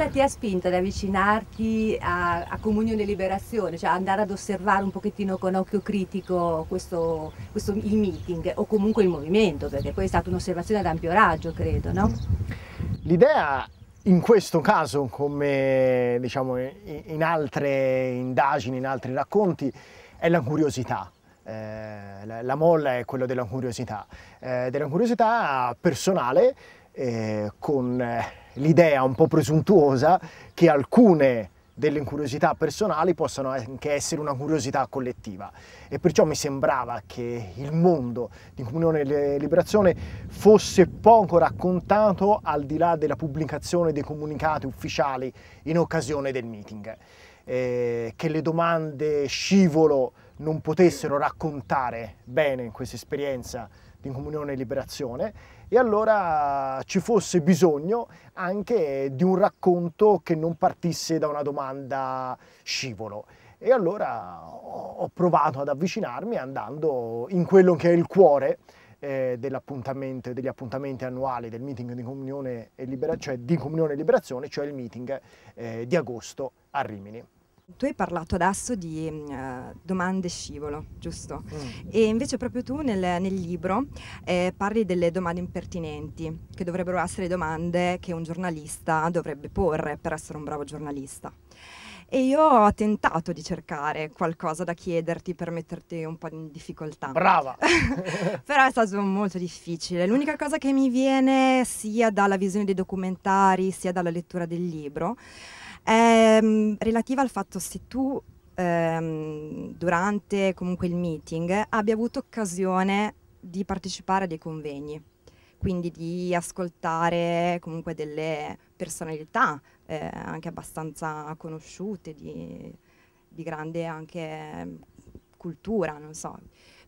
cosa ti ha spinto ad avvicinarti a, a Comunione Liberazione, cioè andare ad osservare un pochettino con occhio critico questo, questo, il meeting o comunque il movimento, perché poi è stata un'osservazione ad ampio raggio, credo, no? L'idea in questo caso, come diciamo, in altre indagini, in altri racconti, è la curiosità. Eh, la, molla è quella della curiosità, eh, della curiosità personale eh, con eh, l'idea un po' presuntuosa che alcune delle curiosità personali possano anche essere una curiosità collettiva e perciò mi sembrava che il mondo di Comunione e Liberazione fosse poco raccontato al di là della pubblicazione dei comunicati ufficiali in occasione del meeting, eh, che le domande scivolo non potessero raccontare bene questa esperienza di Comunione e Liberazione e allora ci fosse bisogno anche di un racconto che non partisse da una domanda scivolo. E allora ho provato ad avvicinarmi andando in quello che è il cuore eh, degli appuntamenti annuali del meeting di comunione, e libera, cioè di comunione e liberazione, cioè il meeting eh, di agosto a Rimini. Tu hai parlato adesso di uh, domande scivolo, giusto? Mm. E invece proprio tu nel, nel libro eh, parli delle domande impertinenti, che dovrebbero essere domande che un giornalista dovrebbe porre per essere un bravo giornalista. E io ho tentato di cercare qualcosa da chiederti per metterti un po' in difficoltà. Brava! Però è stato molto difficile. L'unica cosa che mi viene sia dalla visione dei documentari, sia dalla lettura del libro, è ehm, relativa al fatto se tu ehm, durante comunque il meeting abbia avuto occasione di partecipare a dei convegni, quindi di ascoltare comunque delle personalità eh, anche abbastanza conosciute, di, di grande anche cultura, non so.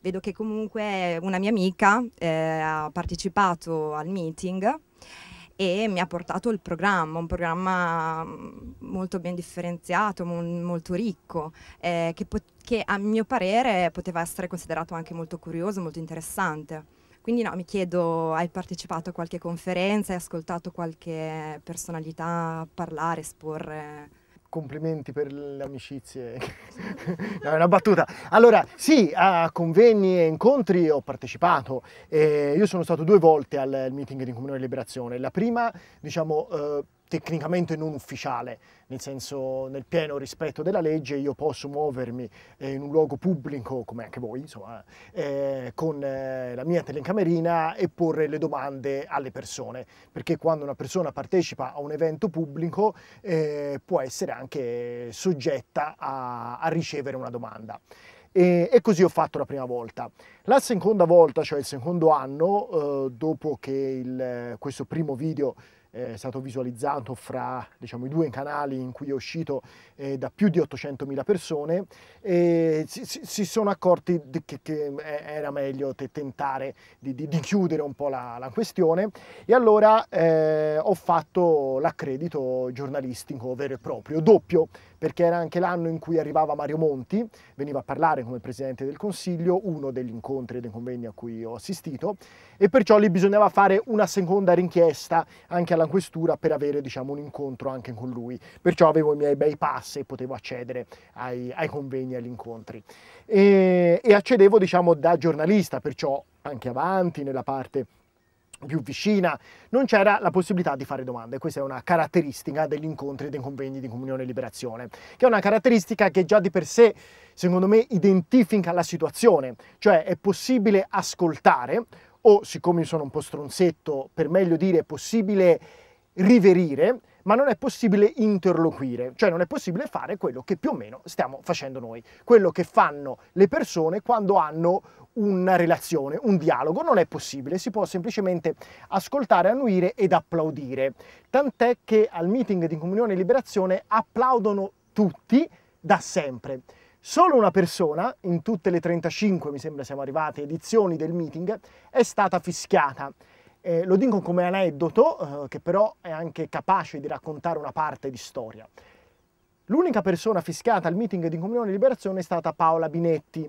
Vedo che comunque una mia amica eh, ha partecipato al meeting e mi ha portato il programma, un programma mm, molto ben differenziato, molto ricco, eh, che, che, a mio parere poteva essere considerato anche molto curioso, molto interessante. Quindi no, mi chiedo, hai partecipato a qualche conferenza, hai ascoltato qualche personalità parlare, esporre? complimenti per le amicizie, no, è una battuta. Allora, sì, a convegni e incontri ho partecipato, eh, io sono stato due volte al meeting di Comunione Liberazione, la prima, diciamo, eh, tecnicamente non ufficiale, nel senso nel pieno rispetto della legge io posso muovermi eh, in un luogo pubblico, come anche voi, insomma, eh, con eh, la mia telecamerina e porre le domande alle persone, perché quando una persona partecipa a un evento pubblico eh, può essere anche soggetta a, a ricevere una domanda. E, e, così ho fatto la prima volta. La seconda volta, cioè il secondo anno, eh, dopo che il, questo primo video eh, è stato visualizzato fra diciamo, i due canali in cui è uscito eh, da più di 800.000 persone e si, si sono accorti che, che, eh, era meglio tentare di, di, di chiudere un po' la, la questione e allora eh, ho fatto l'accredito giornalistico vero e proprio, doppio perché era anche l'anno in cui arrivava Mario Monti, veniva a parlare come Presidente del Consiglio, uno degli incontri e dei convegni a cui ho assistito, e perciò lì bisognava fare una seconda rinchiesta anche alla questura per avere diciamo, un incontro anche con lui. Perciò avevo i miei bei pass e potevo accedere ai, ai convegni e agli incontri. E, e accedevo diciamo, da giornalista, perciò anche avanti nella parte più vicina, non c'era la possibilità di fare domande. Questa è una caratteristica degli incontri e dei convegni di Comunione e Liberazione, che è una caratteristica che già di per sé, secondo me, identifica la situazione, cioè è possibile ascoltare o, siccome sono un po' stronzetto, per meglio dire, è possibile riverire ma non è possibile interloquire, cioè non è possibile fare quello che più o meno stiamo facendo noi, quello che fanno le persone quando hanno una relazione, un dialogo, non è possibile, si può semplicemente ascoltare, annuire ed applaudire, tant'è che al meeting di Comunione e Liberazione applaudono tutti da sempre. Solo una persona, in tutte le 35, mi sembra siamo arrivate, edizioni del meeting, è stata fischiata eh, lo dico come aneddoto, eh, che però è anche capace di raccontare una parte di storia. L'unica persona fiscata al meeting di Comunione e Liberazione è stata Paola Binetti,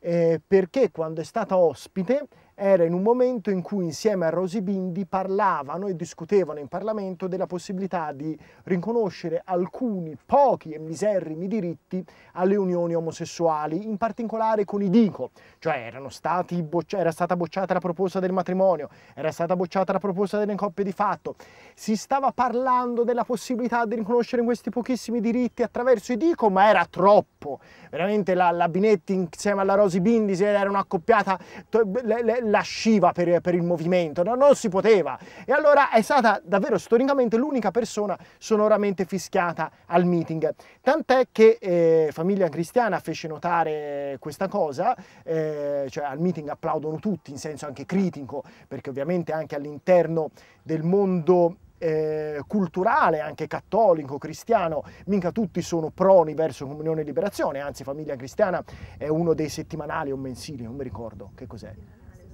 eh, perché quando è stata ospite era in un momento in cui insieme a Bindi parlavano e discutevano in Parlamento della possibilità di riconoscere alcuni pochi e miserrimi diritti alle unioni omosessuali, in particolare con i DICO, cioè era stata bocciata la proposta del matrimonio, era stata bocciata la proposta delle coppie di fatto, si stava parlando della possibilità di riconoscere questi pochissimi diritti attraverso i DICO, ma era troppo, veramente la, la Binetti insieme alla Bindi si era un'accoppiata, le, le, lasciva per, per il movimento, no? non si poteva. E allora è stata davvero storicamente l'unica persona sonoramente fischiata al meeting. Tant'è che eh, Famiglia Cristiana fece notare questa cosa, eh, cioè al meeting applaudono tutti, in senso anche critico, perché ovviamente anche all'interno del mondo eh, culturale, anche cattolico, cristiano, mica tutti sono proni verso comunione e liberazione, anzi Famiglia Cristiana è uno dei settimanali o mensili, non mi ricordo che cos'è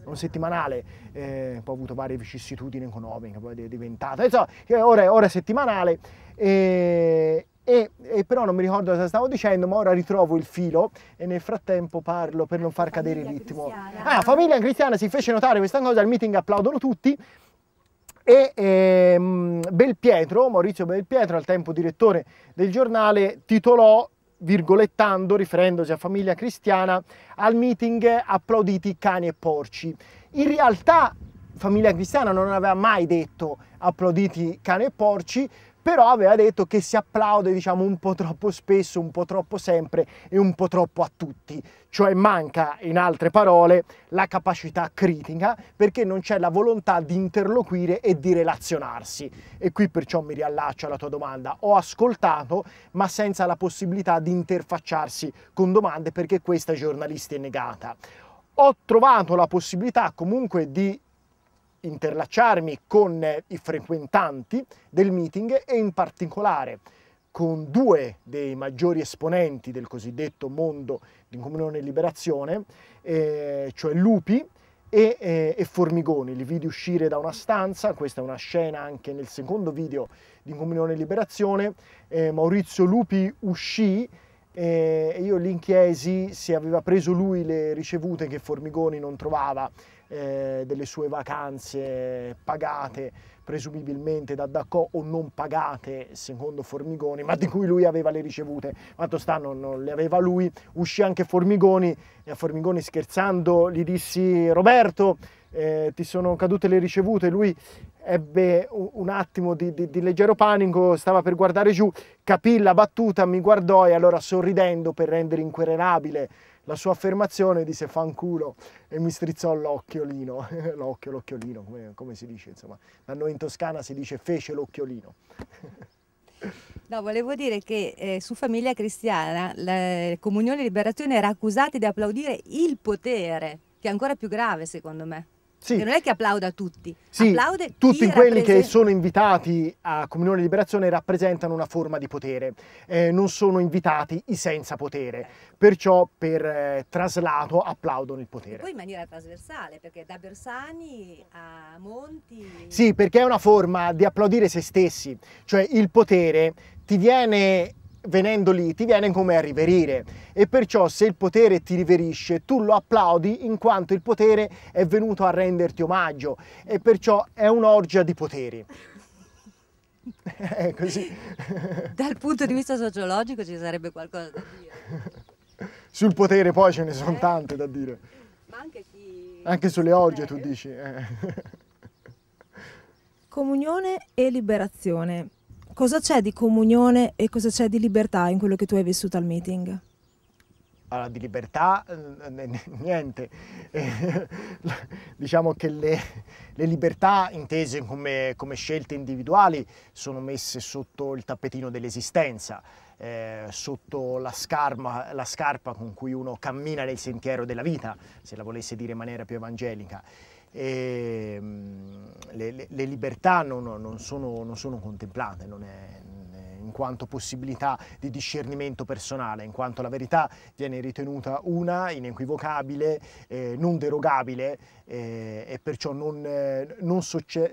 un settimanale, eh, poi ho avuto varie vicissitudini economiche, poi è diventata, insomma, ora, ora è settimanale. E, eh, e, e, però non mi ricordo cosa stavo dicendo, ma ora ritrovo il filo e nel frattempo parlo per non far famiglia cadere il ritmo. Cristiana. Ah, famiglia cristiana si fece notare questa cosa, al meeting applaudono tutti e ehm, Belpietro, Maurizio Belpietro, al tempo direttore del giornale, titolò virgolettando, riferendosi a famiglia cristiana, al meeting applauditi cani e porci. In realtà famiglia cristiana non aveva mai detto applauditi cani e porci, però aveva detto che si applaude diciamo un po' troppo spesso, un po' troppo sempre e un po' troppo a tutti, cioè manca in altre parole la capacità critica perché non c'è la volontà di interloquire e di relazionarsi e qui perciò mi riallaccio alla tua domanda, ho ascoltato ma senza la possibilità di interfacciarsi con domande perché questa ai giornalisti è negata ho trovato la possibilità comunque di interlacciarmi con i frequentanti del meeting e in particolare con due dei maggiori esponenti del cosiddetto mondo di Comunione e Liberazione, eh, cioè Lupi e, eh, e, Formigoni. Li vidi uscire da una stanza, questa è una scena anche nel secondo video di Comunione e Liberazione, eh, Maurizio Lupi uscì eh, e io gli chiesi se aveva preso lui le ricevute che Formigoni non trovava eh, delle sue vacanze pagate presumibilmente da Dacò o non pagate secondo Formigoni, ma di cui lui aveva le ricevute, quanto stanno non, le aveva lui, uscì anche Formigoni e a Formigoni scherzando gli dissi Roberto eh, ti sono cadute le ricevute, lui ebbe un attimo di, di, di, leggero panico, stava per guardare giù, capì la battuta, mi guardò e allora sorridendo per rendere inquerelabile la sua affermazione disse fanculo e mi strizzò l'occhiolino, l'occhio, l'occhiolino, come, come, si dice, insomma, da noi in Toscana si dice fece l'occhiolino. No, volevo dire che eh, su Famiglia Cristiana la eh, Comunione e Liberazione era accusata di applaudire il potere, che è ancora più grave secondo me. Sì. non è che applauda tutti, sì, applaude tutti quelli che sono invitati a Comunione Liberazione rappresentano una forma di potere, eh, non sono invitati i senza potere, perciò per eh, traslato applaudono il potere. E poi in maniera trasversale, perché da Bersani a Monti... Sì, perché è una forma di applaudire se stessi, cioè il potere ti viene venendo lì ti viene come a riverire e perciò se il potere ti riverisce tu lo applaudi in quanto il potere è venuto a renderti omaggio e perciò è un'orgia di poteri. è così. Dal punto di vista sociologico ci sarebbe qualcosa da dire. Sul potere poi ce ne sono eh. tante da dire. Ma anche chi... Anche sulle orge eh? tu dici. Eh. Comunione e liberazione cosa c'è di comunione e cosa c'è di libertà in quello che tu hai vissuto al meeting? Allora, di libertà niente, diciamo che le, le libertà intese come, come, scelte individuali sono messe sotto il tappetino dell'esistenza, eh, sotto la, scarma, la scarpa con cui uno cammina nel sentiero della vita, se la volesse dire in maniera più evangelica e ehm, le, le, le libertà non, non, sono, non, sono, contemplate, non è, eh, in quanto possibilità di discernimento personale, in quanto la verità viene ritenuta una, inequivocabile, eh, non derogabile eh, e perciò non, eh, non,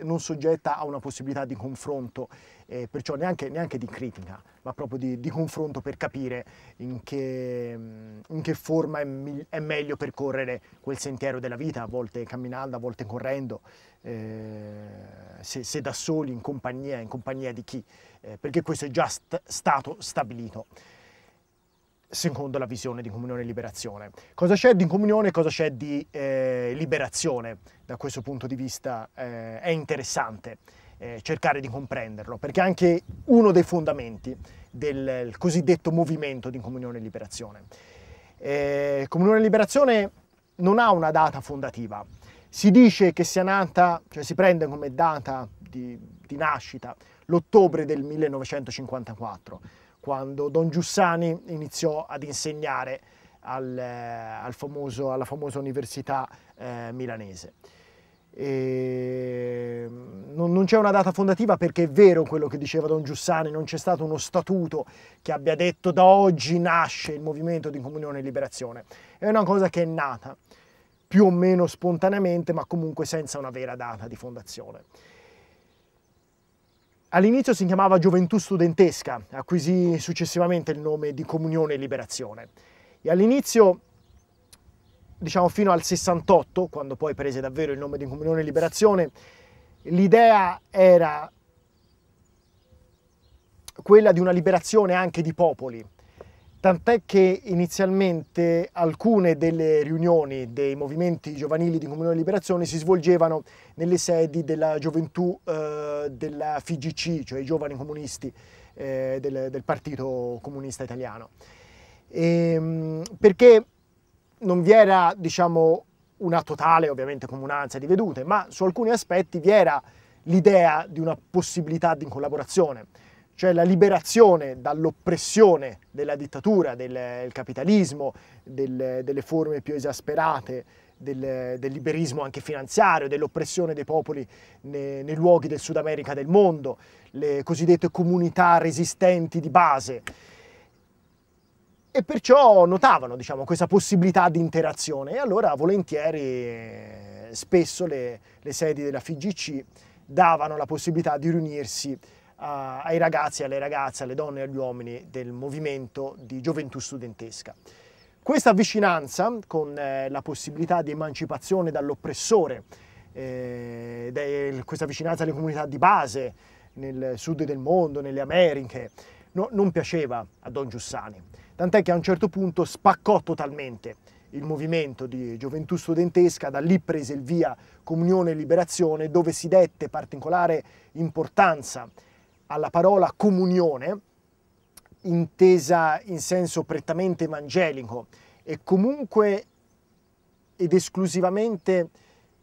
non soggetta a una possibilità di confronto eh, perciò neanche, neanche, di critica, ma proprio di, di confronto per capire in che, mm, in che forma è, è, meglio percorrere quel sentiero della vita, a volte camminando, a volte correndo, eh, se, se, da soli, in compagnia, in compagnia di chi, eh, perché questo è già st stato stabilito secondo la visione di comunione e liberazione. Cosa c'è di comunione e cosa c'è di eh, liberazione da questo punto di vista eh, è interessante eh, cercare di comprenderlo, perché è anche uno dei fondamenti del cosiddetto movimento di Comunione e Liberazione. Eh, Comunione e Liberazione non ha una data fondativa, si dice che sia nata, cioè si prende come data di, di nascita l'ottobre del 1954, quando Don Giussani iniziò ad insegnare al, eh, al famoso, alla famosa università eh, milanese. E non, non c'è una data fondativa perché è vero quello che diceva Don Giussani, non c'è stato uno statuto che abbia detto da oggi nasce il movimento di comunione e liberazione. È una cosa che è nata più o meno spontaneamente, ma comunque senza una vera data di fondazione. All'inizio si chiamava Gioventù Studentesca, acquisì successivamente il nome di Comunione e Liberazione. E all'inizio, diciamo fino al 68, quando poi prese davvero il nome di Comunione e Liberazione, l'idea era quella di una liberazione anche di popoli, tant'è che inizialmente alcune delle riunioni dei movimenti giovanili di Comunione e Liberazione si svolgevano nelle sedi della gioventù eh, della FIGC, cioè i giovani comunisti eh, del, del, Partito Comunista Italiano, e, ehm, perché non vi era diciamo, una totale ovviamente comunanza di vedute, ma su alcuni aspetti vi era l'idea di una possibilità di collaborazione, cioè la liberazione dall'oppressione della dittatura, del, capitalismo, del, delle forme più esasperate del, del, liberismo anche finanziario, dell'oppressione dei popoli nei, nei, luoghi del Sud America del mondo, le cosiddette comunità resistenti di base e perciò notavano diciamo, questa possibilità di interazione e allora volentieri spesso le, le sedi della FIGC davano la possibilità di riunirsi a, ai ragazzi, alle ragazze, alle donne e agli uomini del movimento di gioventù studentesca. Questa vicinanza con eh, la possibilità di emancipazione dall'oppressore, eh, questa vicinanza alle comunità di base nel sud del mondo, nelle Americhe, no, non piaceva a Don Giussani tant'è che a un certo punto spaccò totalmente il movimento di gioventù studentesca, da lì prese il via Comunione e Liberazione, dove si dette particolare importanza alla parola comunione, intesa in senso prettamente evangelico e comunque ed esclusivamente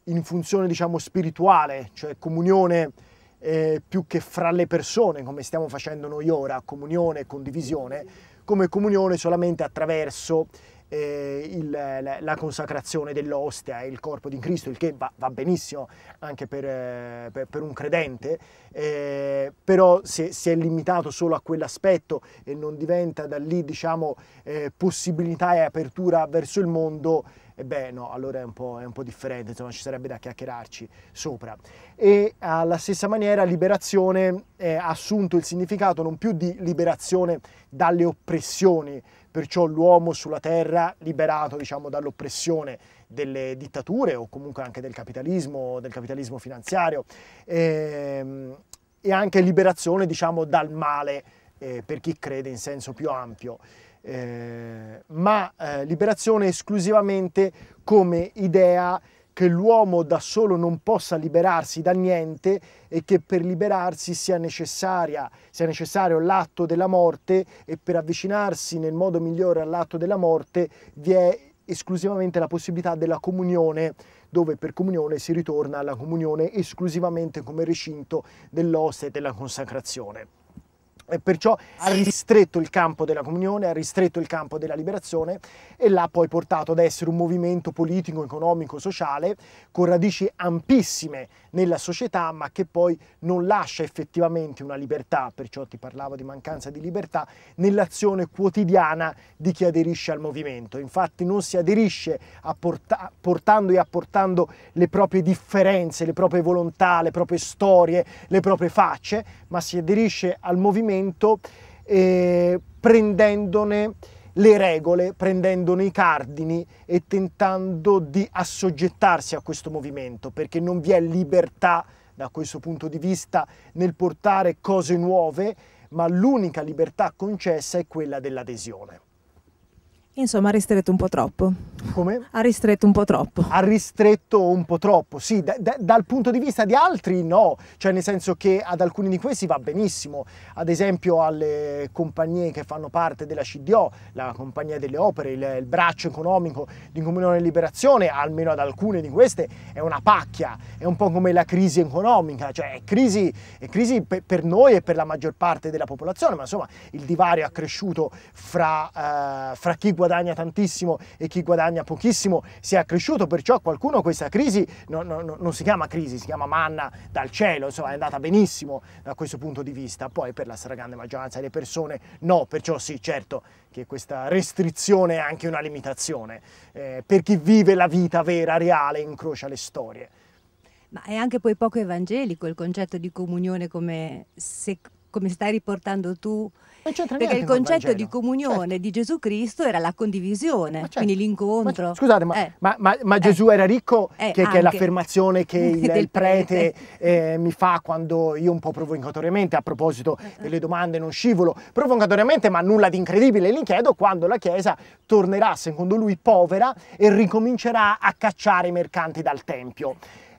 in funzione diciamo spirituale, cioè comunione eh, più che fra le persone come stiamo facendo noi ora, comunione e condivisione, come comunione solamente attraverso eh, il, la, la, consacrazione dell'ostia e il corpo di Cristo, il che va, va benissimo anche per, eh, per, per un credente, eh, però se si è limitato solo a quell'aspetto e non diventa da lì diciamo, eh, possibilità e apertura verso il mondo, e beh no, allora è un po', è un po differente, insomma ci sarebbe da chiacchierarci sopra. E alla stessa maniera liberazione eh, ha assunto il significato non più di liberazione dalle oppressioni, perciò l'uomo sulla terra liberato diciamo, dall'oppressione delle dittature o comunque anche del capitalismo, del capitalismo finanziario ehm, e anche liberazione diciamo, dal male eh, per chi crede in senso più ampio. Eh, ma eh, liberazione esclusivamente come idea che l'uomo da solo non possa liberarsi da niente e che per liberarsi sia, sia necessario l'atto della morte e per avvicinarsi nel modo migliore all'atto della morte vi è esclusivamente la possibilità della comunione, dove per comunione si ritorna alla comunione esclusivamente come recinto dell'oste e della consacrazione e perciò ha ristretto il campo della comunione, ha ristretto il campo della liberazione e l'ha poi portato ad essere un movimento politico, economico, sociale con radici ampissime nella società ma che poi non lascia effettivamente una libertà, perciò ti parlavo di mancanza di libertà, nell'azione quotidiana di chi aderisce al movimento. Infatti non si aderisce porta portando e apportando le proprie differenze, le proprie volontà, le proprie storie, le proprie facce, ma si aderisce al movimento movimento eh, prendendone le regole, prendendone i cardini e tentando di assoggettarsi a questo movimento, perché non vi è libertà da questo punto di vista nel portare cose nuove, ma l'unica libertà concessa è quella dell'adesione. Insomma, ha ristretto un po' troppo. Come? Ha ristretto un po' troppo. Ha ristretto un po' troppo, sì. Da, da, dal punto di vista di altri, no. Cioè, nel senso che ad alcuni di questi va benissimo. Ad esempio, alle compagnie che fanno parte della CDO, la Compagnia delle Opere, il, il braccio economico di Comunione e Liberazione, almeno ad alcune di queste, è una pacchia. È un po' come la crisi economica. Cioè, è crisi, è crisi per, per, noi e per la maggior parte della popolazione, ma insomma, il divario è cresciuto fra, eh, fra chi guadagna guadagna tantissimo e chi guadagna pochissimo si è accresciuto, perciò qualcuno questa crisi no, no, no, non si chiama crisi, si chiama manna dal cielo, insomma è andata benissimo da questo punto di vista, poi per la stragrande maggioranza delle persone no, perciò sì, certo che questa restrizione è anche una limitazione eh, per chi vive la vita vera, reale, incrocia le storie. Ma è anche poi poco evangelico il concetto di comunione come se come stai riportando tu, perché il concetto di comunione certo. di Gesù Cristo era la condivisione, certo. quindi l'incontro. Ma, scusate, ma, eh. ma, ma eh. Gesù eh. era ricco, eh, che, che, è l'affermazione che il, il prete eh, mi fa quando io un po' provocatoriamente, a proposito eh, delle domande non scivolo, provocatoriamente ma nulla di incredibile, gli chiedo quando la Chiesa tornerà, secondo lui, povera e ricomincerà a cacciare i mercanti dal Tempio.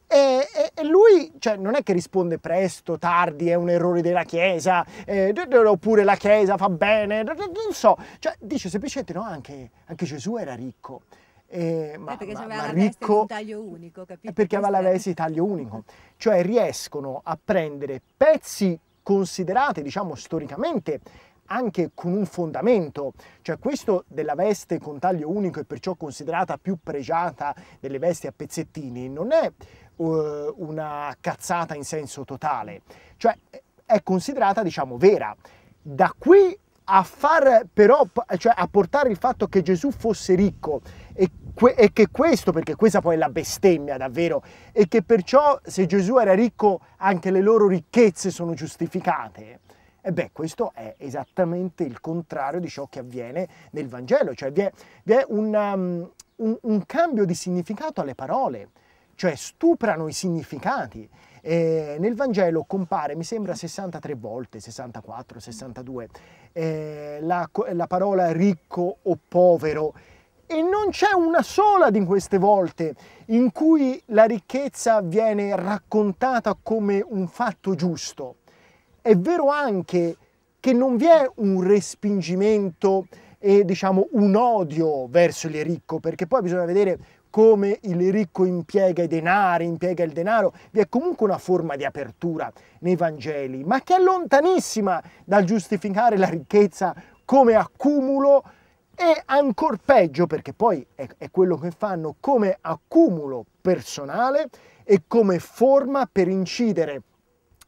E, e, e lui cioè, non è che risponde presto, tardi, è un errore della Chiesa, eh, oppure la Chiesa fa bene, non so. Cioè, dice semplicemente no, anche, anche Gesù era ricco. Eh, ma, eh perché ma, ma ricco, taglio unico, capito? Perché aveva la veste di taglio unico. Cioè riescono a prendere pezzi considerati, diciamo, storicamente anche con un fondamento, cioè questo della veste con taglio unico e perciò considerata più pregiata delle vesti a pezzettini non è uh, una cazzata in senso totale, cioè è considerata diciamo vera. Da qui a far però, cioè a portare il fatto che Gesù fosse ricco e, que e che questo, perché questa poi è la bestemmia davvero, e che perciò se Gesù era ricco anche le loro ricchezze sono giustificate. E eh beh, questo è esattamente il contrario di ciò che avviene nel Vangelo, cioè vi è, vi è un, um, un, un cambio di significato alle parole cioè stuprano i significati. Eh, nel Vangelo compare, mi sembra, 63 volte, 64, 62, eh, la, la parola ricco o povero e non c'è una sola di queste volte in cui la ricchezza viene raccontata come un fatto giusto. È vero anche che non vi è un respingimento e diciamo un odio verso il ricco, perché poi bisogna vedere come il ricco impiega i denari, impiega il denaro, vi è comunque una forma di apertura nei Vangeli, ma che è lontanissima dal giustificare la ricchezza come accumulo e ancor peggio, perché poi è, è quello che fanno, come accumulo personale e come forma per incidere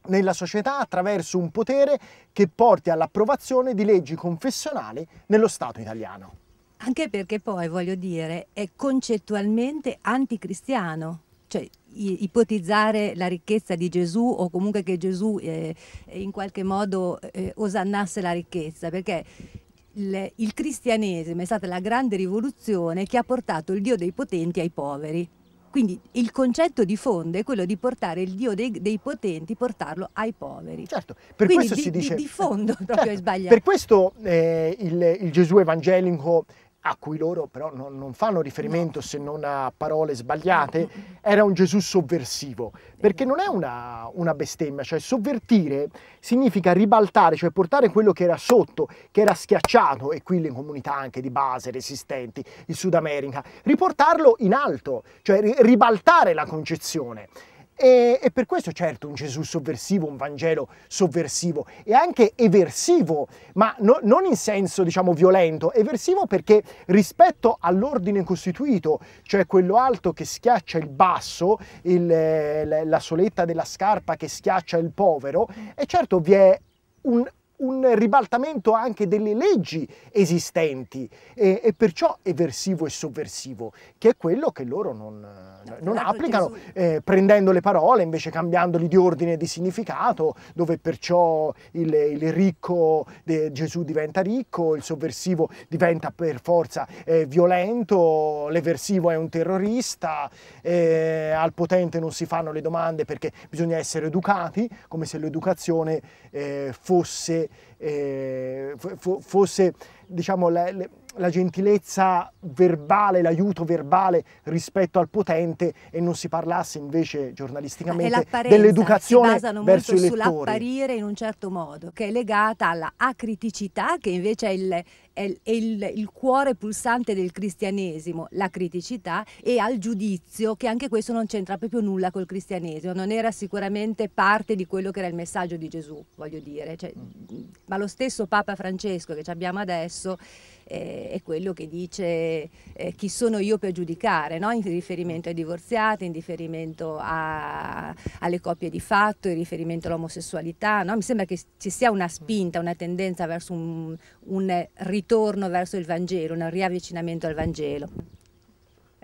nella società attraverso un potere che porti all'approvazione di leggi confessionali nello Stato italiano. Anche perché poi, voglio dire, è concettualmente anticristiano. Cioè, ipotizzare la ricchezza di Gesù o comunque che Gesù eh, in qualche modo eh, osannasse la ricchezza, perché il, il cristianesimo è stata la grande rivoluzione che ha portato il Dio dei potenti ai poveri. Quindi il concetto di fondo è quello di portare il Dio dei, dei potenti, portarlo ai poveri. Certo, per Quindi questo di, si dice... Di, di fondo proprio certo, è sbagliato. Per questo eh, il, il Gesù evangelico a cui loro però non, non fanno riferimento no. se non a parole sbagliate, mm, mm, mm, era un Gesù sovversivo, perché non è una, una, bestemmia, cioè sovvertire significa ribaltare, cioè portare quello che era sotto, che era schiacciato, e qui le comunità anche di base, resistenti, il Sud America, riportarlo in alto, cioè ribaltare la concezione. E, e, per questo certo un Gesù sovversivo, un Vangelo sovversivo e anche eversivo, ma no, non in senso diciamo violento, eversivo perché rispetto all'ordine costituito, cioè quello alto che schiaccia il basso, il, eh, la soletta della scarpa che schiaccia il povero, è certo vi è un un ribaltamento anche delle leggi esistenti e, e, perciò eversivo e sovversivo, che è quello che loro non, no, non applicano, eh, prendendo le parole invece cambiandoli di ordine e di significato, dove perciò il, il ricco de, Gesù diventa ricco, il sovversivo diventa per forza eh, violento, l'eversivo è un terrorista, eh, al potente non si fanno le domande perché bisogna essere educati, come se l'educazione eh, fosse eh, fosse diciamo, la, le, la gentilezza verbale, l'aiuto verbale rispetto al potente e non si parlasse invece giornalisticamente dell'educazione verso i lettori. sull'apparire in un certo modo, che è legata alla acriticità, che invece è il, è il, il, cuore pulsante del cristianesimo, la criticità, e al giudizio, che anche questo non c'entra proprio nulla col cristianesimo, non era sicuramente parte di quello che era il messaggio di Gesù, voglio dire. Cioè, mm. ma lo stesso Papa Francesco che ci abbiamo adesso eh, è quello che dice eh, chi sono io per giudicare, no? in riferimento ai divorziati, in riferimento a, alle coppie di fatto, in riferimento all'omosessualità. No? Mi sembra che ci sia una spinta, una tendenza verso un, un ritorno verso il Vangelo, un riavvicinamento al Vangelo.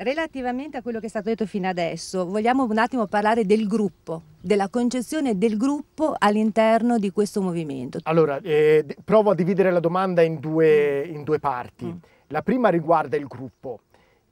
Relativamente a quello che è stato detto fino adesso, vogliamo un attimo parlare del gruppo, della concezione del gruppo all'interno di questo movimento. Allora, eh, provo a dividere la domanda in due, mm. in due parti. Mm. La prima riguarda il gruppo,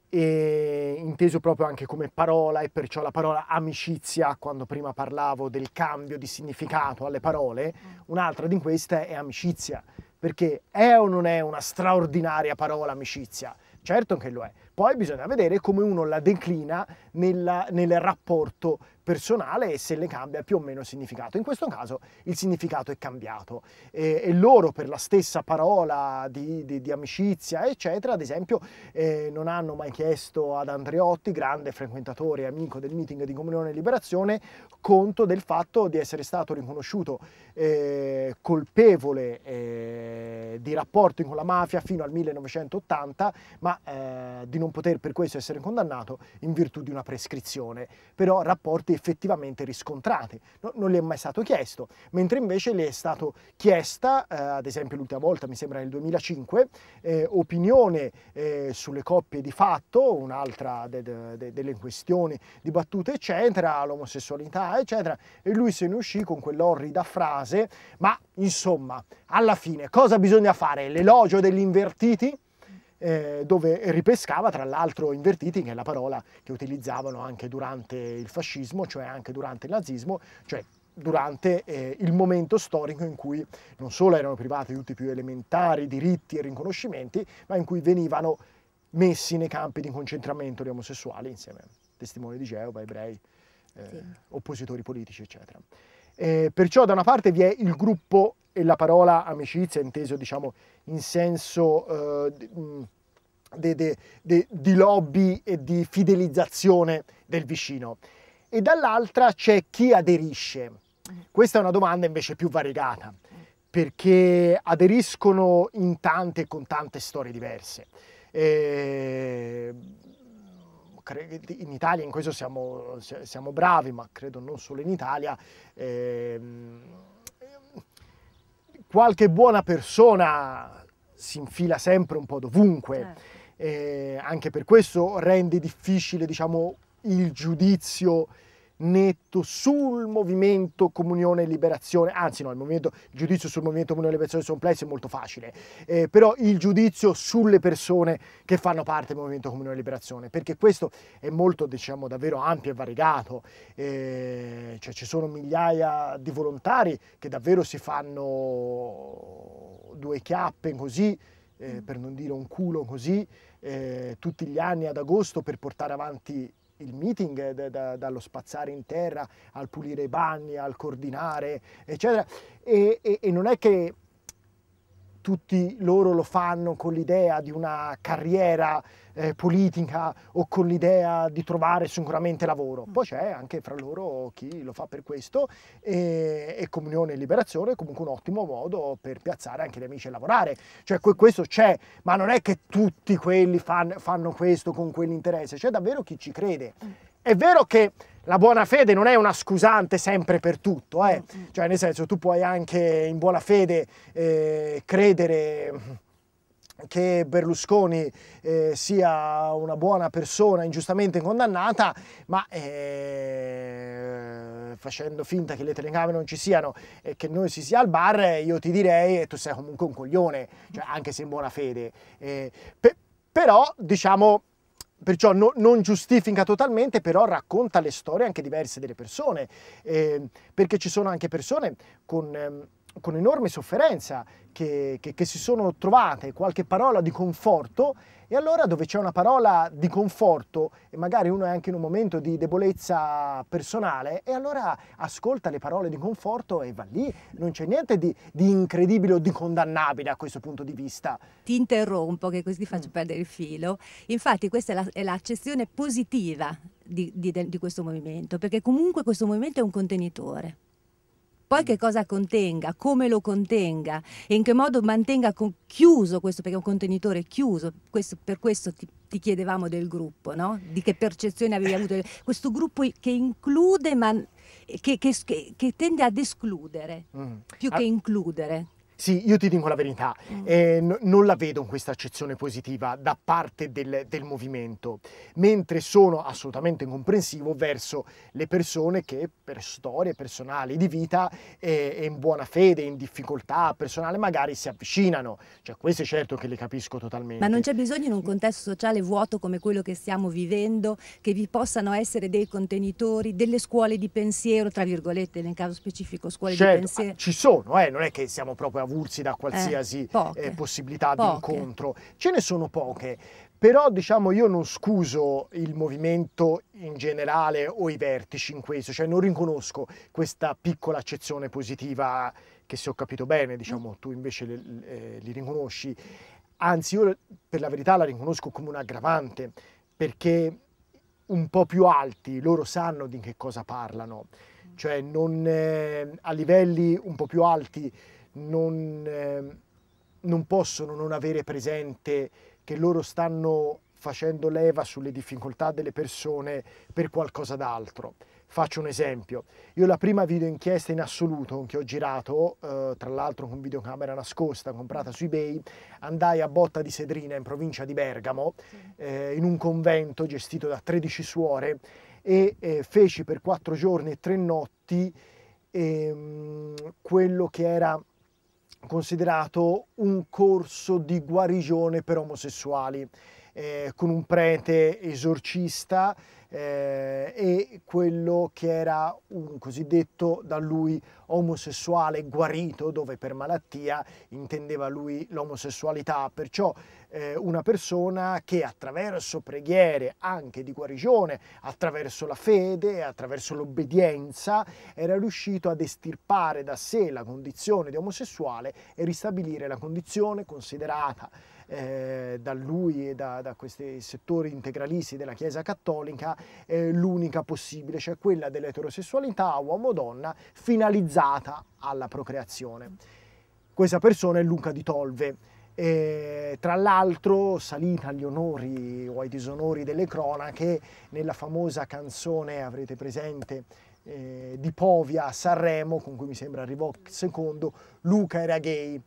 eh, inteso proprio anche come parola e perciò la parola amicizia, quando prima parlavo del cambio di significato alle parole, mm. un'altra di queste è amicizia, perché è o non è una straordinaria parola amicizia? Certo che lo è, poi bisogna vedere come uno la declina nella, nel rapporto personale e se le cambia più o meno significato. In questo caso il significato è cambiato e, e loro per la stessa parola di, di, di amicizia, eccetera, ad esempio eh, non hanno mai chiesto ad Andreotti, grande frequentatore e amico del meeting di Comunione e Liberazione, conto del fatto di essere stato riconosciuto eh, colpevole eh, di rapporti con la mafia fino al 1980, ma eh, di non poter per questo essere condannato in virtù di una prescrizione. Però rapporti effettivamente riscontrate. No, non le è mai stato chiesto, mentre invece le è stato chiesta, eh, ad esempio l'ultima volta mi sembra nel 2005, eh, opinione eh, sulle coppie di fatto, un'altra de, de, de, delle questioni dibattute eccetera, l'omosessualità eccetera, e lui se ne uscì con quell'orrida frase, ma insomma, alla fine cosa bisogna fare? L'elogio degli invertiti? eh, dove ripescava tra l'altro invertiti, che è la parola che utilizzavano anche durante il fascismo, cioè anche durante il nazismo, cioè durante eh, il momento storico in cui non solo erano privati di tutti i più elementari diritti e riconoscimenti, ma in cui venivano messi nei campi di concentramento gli omosessuali insieme a testimoni di Geova, ebrei, eh, sì. oppositori politici, eccetera. Eh, perciò da una parte vi è il gruppo e la parola amicizia inteso diciamo in senso eh, mm, de, de, de, di lobby e di fidelizzazione del vicino e dall'altra c'è chi aderisce. Questa è una domanda invece più variegata perché aderiscono in tante e con tante storie diverse. Ehm, e in Italia in questo siamo, siamo, bravi, ma credo non solo in Italia, Eh, qualche buona persona si infila sempre un po' dovunque, certo. eh. anche per questo rende difficile diciamo, il giudizio netto sul movimento Comunione e Liberazione, anzi no, il, il, giudizio sul movimento Comunione e Liberazione sono Place è molto facile, eh, però il giudizio sulle persone che fanno parte del movimento Comunione e Liberazione, perché questo è molto, diciamo, davvero ampio e variegato, eh, cioè ci sono migliaia di volontari che davvero si fanno due chiappe così, eh, per non dire un culo così, eh, tutti gli anni ad agosto per portare avanti il meeting da, da, dallo spazzare in terra al pulire i bagni, al coordinare, eccetera. E, e, e non è che tutti loro lo fanno con l'idea di una carriera eh, politica o con l'idea di trovare sicuramente lavoro. Mm. Poi c'è anche fra loro chi lo fa per questo e, e Comunione e Liberazione è comunque un ottimo modo per piazzare anche gli amici a lavorare. Cioè questo c'è, ma non è che tutti quelli fan, fanno questo con quell'interesse, c'è davvero chi ci crede. Mm. È vero che la buona fede non è una scusante sempre per tutto, eh? Mm, cioè nel senso tu puoi anche in buona fede eh, credere che Berlusconi eh, sia una buona persona ingiustamente condannata, ma eh, facendo finta che le telecamere non ci siano e che noi si sia al bar, io ti direi che tu sei comunque un coglione, cioè, anche se in buona fede. Eh, pe però, diciamo, perciò no, non giustifica totalmente, però racconta le storie anche diverse delle persone, eh, perché ci sono anche persone con... Ehm, con enorme sofferenza che, che, che, si sono trovate qualche parola di conforto e allora dove c'è una parola di conforto e magari uno è anche in un momento di debolezza personale e allora ascolta le parole di conforto e va lì, non c'è niente di, di incredibile o di condannabile a questo punto di vista. Ti interrompo che così ti faccio mm. perdere il filo, infatti questa è l'accezione la, positiva di, di, di questo movimento perché comunque questo movimento è un contenitore. Poi mm. che cosa contenga, come lo contenga e in che modo mantenga chiuso questo, perché è un contenitore chiuso, questo, per questo ti, ti, chiedevamo del gruppo, no? di che percezione avevi avuto, questo gruppo che include ma che, che, che tende ad escludere mm. più All ah. che includere. Sì, io ti dico la verità, mm. eh, non la vedo in questa accezione positiva da parte del, del, movimento, mentre sono assolutamente comprensivo verso le persone che per storie personali di vita eh, e eh, in buona fede, in difficoltà personale, magari si avvicinano. Cioè, questo è certo che le capisco totalmente. Ma non c'è bisogno in un contesto sociale vuoto come quello che stiamo vivendo, che vi possano essere dei contenitori, delle scuole di pensiero, tra virgolette, nel caso specifico scuole certo, di pensiero. Ci sono, eh, non è che siamo proprio a scavursi da eh, qualsiasi eh, possibilità poche. di incontro. Ce ne sono poche, però diciamo io non scuso il movimento in generale o i vertici in questo, cioè non riconosco questa piccola accezione positiva che se ho capito bene, diciamo, tu invece le, le, eh, li riconosci. Anzi, io per la verità la riconosco come un aggravante, perché un po' più alti loro sanno di che cosa parlano, cioè non, eh, a livelli un po' più alti non, eh, non possono non avere presente che loro stanno facendo leva sulle difficoltà delle persone per qualcosa d'altro. Faccio un esempio, io la prima video inchiesta in assoluto che ho girato, eh, tra l'altro con videocamera nascosta comprata su eBay, andai a Botta di Sedrina in provincia di Bergamo, eh, in un convento gestito da 13 suore e eh, feci per quattro giorni e tre notti ehm, quello che era considerato un corso di guarigione per omosessuali. Eh, con un prete esorcista eh, e quello che era un cosiddetto da lui omosessuale guarito, dove per malattia intendeva lui l'omosessualità. Perciò eh, una persona che attraverso preghiere anche di guarigione, attraverso la fede, attraverso l'obbedienza, era riuscito ad estirpare da sé la condizione di omosessuale e ristabilire la condizione considerata eh, da lui e da, da, questi settori integralisti della Chiesa Cattolica eh, l'unica possibile, cioè quella dell'eterosessualità uomo-donna finalizzata alla procreazione. Questa persona è Luca di Tolve e, tra l'altro salita agli onori o ai disonori delle cronache nella famosa canzone, avrete presente, eh, di Povia a Sanremo, con cui mi sembra arrivò secondo, Luca era gay.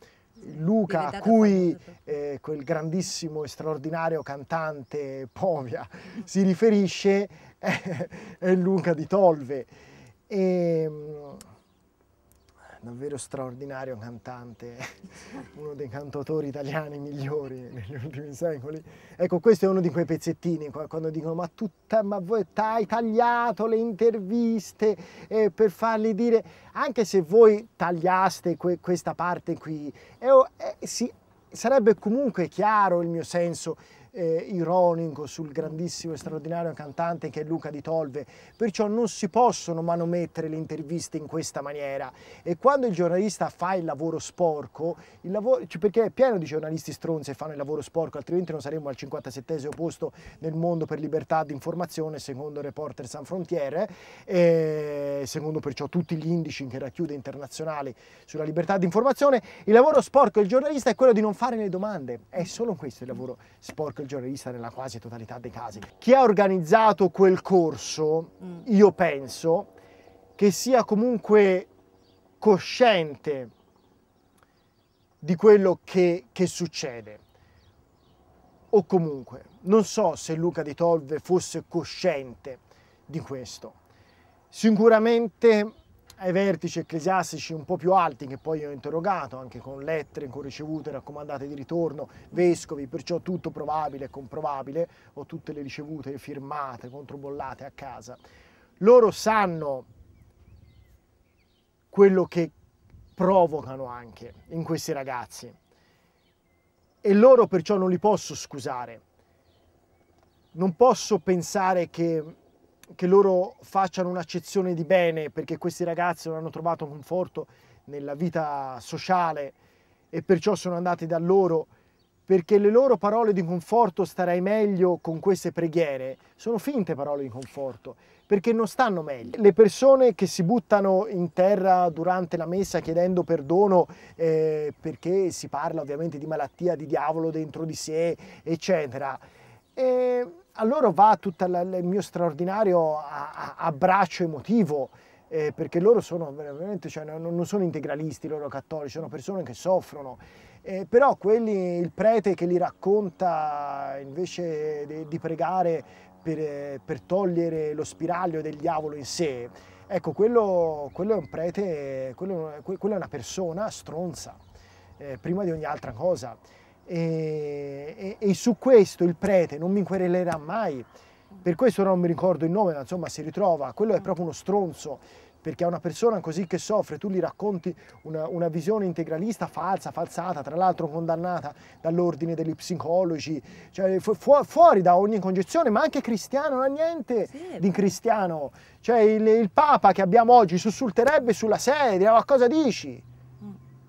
Luca, a cui eh, quel grandissimo e straordinario cantante Povia si riferisce, eh, è Luca di Tolve. E, ehm, davvero straordinario cantante, uno dei cantautori italiani migliori negli ultimi secoli. Ecco, questo è uno di quei pezzettini quando dicono ma, tutta, ma voi hai tagliato le interviste eh, per fargli dire, anche se voi tagliaste que, questa parte qui, eh, eh, sì, sarebbe comunque chiaro il mio senso eh, ironico sul grandissimo e straordinario cantante che è Luca di Tolve, perciò non si possono manomettere le interviste in questa maniera e quando il giornalista fa il lavoro sporco, il lavoro, cioè perché è pieno di giornalisti stronzi che fanno il lavoro sporco, altrimenti non saremmo al 57 posto nel mondo per libertà di informazione secondo Reporter San Frontiere, eh, secondo perciò tutti gli indici che racchiude internazionali sulla libertà di informazione, il lavoro sporco del giornalista è quello di non fare le domande, è solo questo il lavoro sporco il giornalista nella quasi totalità dei casi. Chi ha organizzato quel corso, mm. io penso, che sia comunque cosciente di quello che, che succede. O comunque, non so se Luca Di Tolve fosse cosciente di questo. Sicuramente ai vertici ecclesiastici un po' più alti che poi ho interrogato anche con lettere, con ricevute raccomandate di ritorno, vescovi, perciò tutto probabile e comprobabile ho tutte le ricevute firmate, controbollate a casa. Loro sanno quello che provocano anche in questi ragazzi e loro perciò non li posso scusare. Non posso pensare che che loro facciano un'accezione di bene perché questi ragazzi non hanno trovato conforto nella vita sociale e perciò sono andati da loro perché le loro parole di conforto starai meglio con queste preghiere sono finte parole di conforto perché non stanno meglio. Le persone che si buttano in terra durante la messa chiedendo perdono eh, perché si parla ovviamente di malattia, di diavolo dentro di sé, eccetera. E a loro va tutto il mio straordinario abbraccio emotivo, eh, perché loro sono veramente, cioè, non, sono integralisti, loro cattolici, sono persone che soffrono. Eh, però quelli, il prete che li racconta invece di, di pregare per, per, togliere lo spiraglio del diavolo in sé, ecco, quello, quello è un prete, quello, quello è una persona stronza, eh, prima di ogni altra cosa. E, e, e, su questo il prete non mi querelerà mai, per questo non mi ricordo il nome, ma insomma si ritrova, quello è mm. proprio uno stronzo, perché a una persona così che soffre tu gli racconti una, una visione integralista falsa, falsata, tra l'altro condannata dall'ordine degli psicologi, cioè fu, fu, fuori da ogni concezione, ma anche cristiano, non ha niente sì, di cristiano, cioè il, il Papa che abbiamo oggi sussulterebbe sulla sedia, ma cosa dici?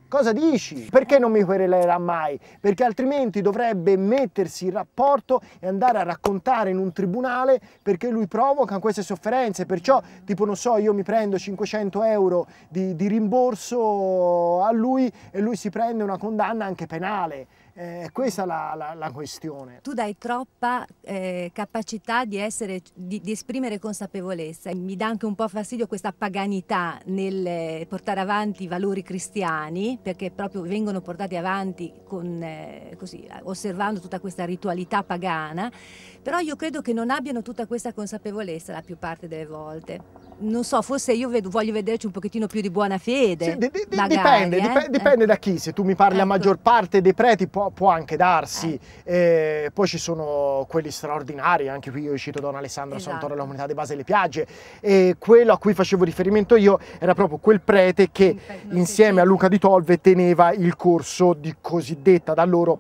Cosa dici? Perché non mi querelerà mai? Perché altrimenti dovrebbe mettersi in rapporto e andare a raccontare in un tribunale perché lui provoca queste sofferenze. Perciò, tipo, non so, io mi prendo 500 euro di, di rimborso a lui e lui si prende una condanna anche penale eh, questa è la, la, la, questione. Tu dai troppa eh, capacità di, essere, di, di, esprimere consapevolezza. Mi dà anche un po' fastidio questa paganità nel eh, portare avanti i valori cristiani, perché proprio vengono portati avanti con, eh, così, osservando tutta questa ritualità pagana, però io credo che non abbiano tutta questa consapevolezza la più parte delle volte. Non so, forse io vedo, voglio vederci un pochettino più di buona fede. Sì, di, di, magari, dipende, eh. dipende, dipende da chi. Se tu mi parli ecco. la maggior parte dei preti, può Può anche darsi. Eh. eh, poi ci sono quelli straordinari, anche qui io cito Don Alessandro esatto. Santoro, l'umanità di base e le piagge. E quello a cui facevo riferimento io era proprio quel prete che insieme a Luca di Tolve teneva il corso di cosiddetta da loro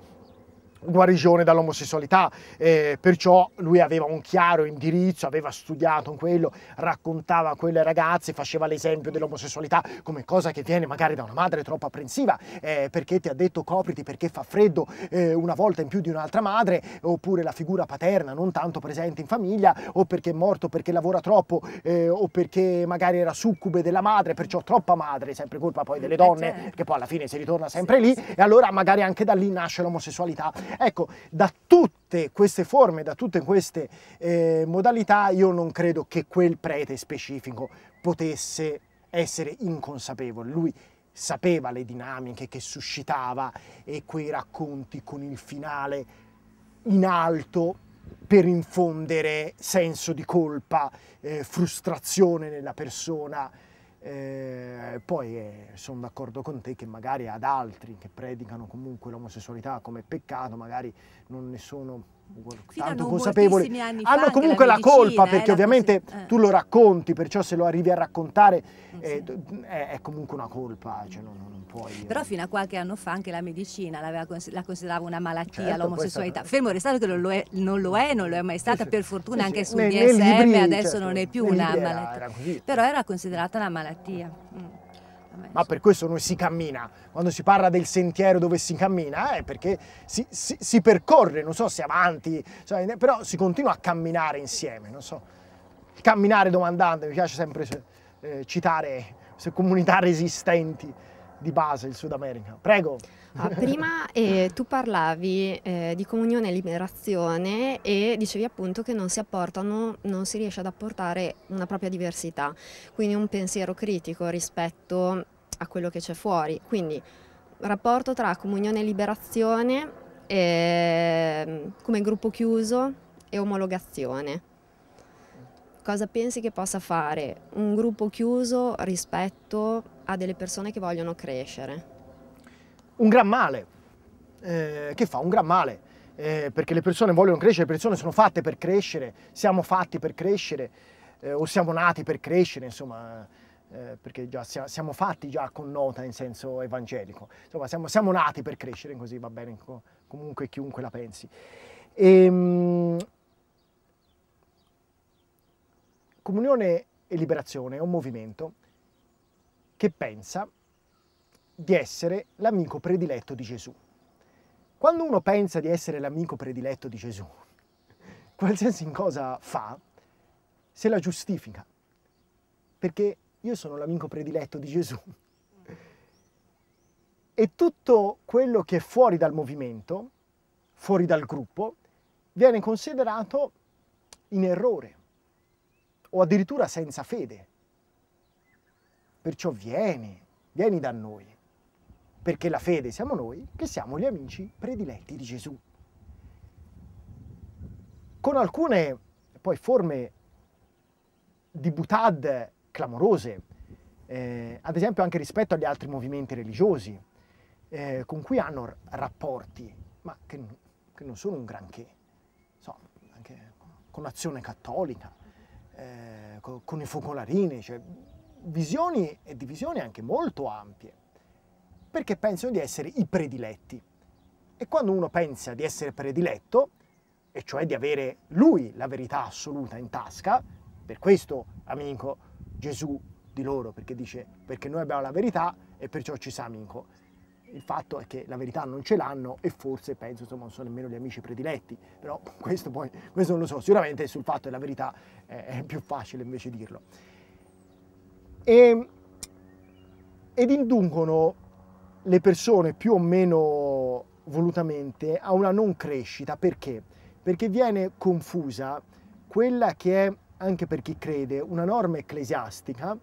guarigione dall'omosessualità, eh, perciò lui aveva un chiaro indirizzo, aveva studiato quello, raccontava a quelle ragazze, faceva l'esempio dell'omosessualità come cosa che viene magari da una madre troppo apprensiva, eh, perché ti ha detto copriti perché fa freddo eh, una volta in più di un'altra madre, oppure la figura paterna non tanto presente in famiglia, o perché è morto perché lavora troppo, eh, o perché magari era succube della madre, perciò troppa madre, sempre colpa poi delle eh, donne, certo. che poi alla fine si ritorna sempre lì, e allora magari anche da lì nasce l'omosessualità Ecco, da tutte queste forme, da tutte queste eh, modalità, io non credo che quel prete specifico potesse essere inconsapevole. Lui sapeva le dinamiche che suscitava e quei racconti con il finale in alto per infondere senso di colpa, eh, frustrazione nella persona eh, poi eh, sono d'accordo con te che magari ad altri che predicano comunque l'omosessualità come peccato, magari non ne sono tanto consapevoli, hanno comunque la, colpa eh, perché ovviamente eh. tu lo racconti, perciò se lo arrivi a raccontare mm, eh, è, comunque una colpa, cioè Però fino a qualche anno fa anche la medicina la considerava una malattia, certo, l'omosessualità, fermo restato che non lo, è, non lo è, mai stata, per fortuna anche su DSM adesso non è certo. più una malattia, Però era considerata una malattia. Mm ma per questo noi si cammina. Quando si parla del sentiero dove si cammina è perché si, si, si percorre, non so se avanti, cioè, però si continua a camminare insieme, non so. Camminare domandando, mi piace sempre eh, citare se comunità resistenti di base in Sud America. Prego. Ah, prima eh, tu parlavi eh, di comunione e liberazione e dicevi appunto che non si apportano, non si riesce ad apportare una propria diversità, quindi un pensiero critico rispetto a quello che c'è fuori. Quindi rapporto tra comunione e liberazione eh, come gruppo chiuso e omologazione. Cosa pensi che possa fare un gruppo chiuso rispetto a delle persone che vogliono crescere? un gran male, eh, che fa un gran male, eh, perché le persone vogliono crescere, le persone sono fatte per crescere, siamo fatti per crescere, eh, o siamo nati per crescere, insomma, eh, perché già siamo fatti già con nota in senso evangelico, insomma, siamo, siamo nati per crescere, così va bene comunque chiunque la pensi. E, ehm, comunione e liberazione è un movimento che pensa di essere l'amico prediletto di Gesù. Quando uno pensa di essere l'amico prediletto di Gesù, qualsiasi cosa fa, se la giustifica, perché io sono l'amico prediletto di Gesù. E tutto quello che è fuori dal movimento, fuori dal gruppo, viene considerato in errore o addirittura senza fede. Perciò vieni, vieni da noi perché la fede siamo noi che siamo gli amici prediletti di Gesù. Con alcune poi forme di butad clamorose, eh, ad esempio anche rispetto agli altri movimenti religiosi, eh, con cui hanno rapporti, ma che, che non sono un granché, so, anche con l'azione cattolica, eh, con, con i focolarini, cioè visioni e divisioni anche molto ampie perché pensano di essere i prediletti. E quando uno pensa di essere prediletto, e cioè di avere lui la verità assoluta in tasca, per questo, amico, Gesù di loro, perché dice, perché noi abbiamo la verità e perciò ci sa, amico. Il fatto è che la verità non ce l'hanno e forse, penso, insomma, non sono nemmeno gli amici prediletti, però questo poi, questo non lo so, sicuramente sul fatto della verità è più facile invece dirlo. E, ehm, ed inducono le persone più o meno volutamente a una non crescita. Perché? Perché viene confusa quella che è, anche per chi crede, una norma ecclesiastica,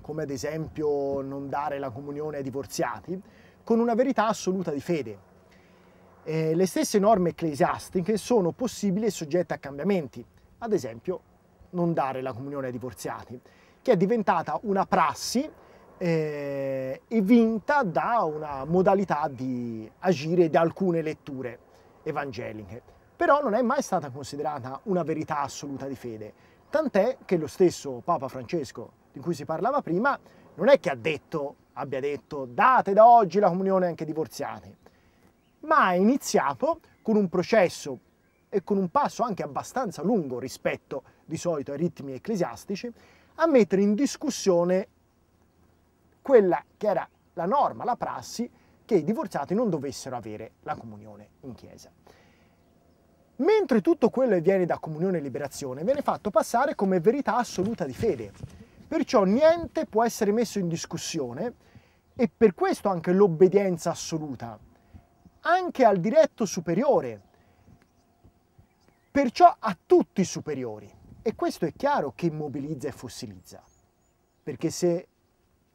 come ad esempio non dare la comunione ai divorziati, con una verità assoluta di fede. Eh, le stesse norme ecclesiastiche sono possibili e soggette a cambiamenti, ad esempio non dare la comunione ai divorziati, che è diventata una prassi eh, è vinta da una modalità di agire da alcune letture evangeliche, però non è mai stata considerata una verità assoluta di fede, tant'è che lo stesso Papa Francesco, di cui si parlava prima, non è che ha detto, abbia detto date da oggi la comunione anche divorziati, ma ha iniziato con un processo e con un passo anche abbastanza lungo rispetto di solito ai ritmi ecclesiastici, a mettere in discussione quella che era la norma, la prassi, che i divorziati non dovessero avere la comunione in chiesa. Mentre tutto quello che viene da comunione e liberazione viene fatto passare come verità assoluta di fede, perciò niente può essere messo in discussione e per questo anche l'obbedienza assoluta, anche al diretto superiore, perciò a tutti i superiori. E questo è chiaro che immobilizza e fossilizza, perché se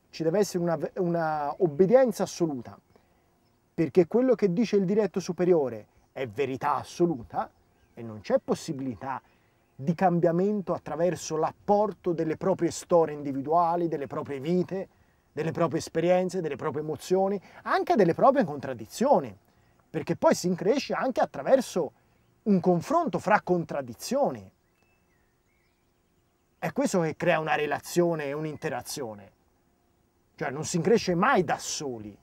ci deve essere una, una obbedienza assoluta, perché quello che dice il diretto superiore è verità assoluta e non c'è possibilità di cambiamento attraverso l'apporto delle proprie storie individuali, delle proprie vite, delle proprie esperienze, delle proprie emozioni, anche delle proprie contraddizioni, perché poi si incresce anche attraverso un confronto fra contraddizioni. È questo che crea una relazione e un'interazione. Cioè non si cresce mai da soli,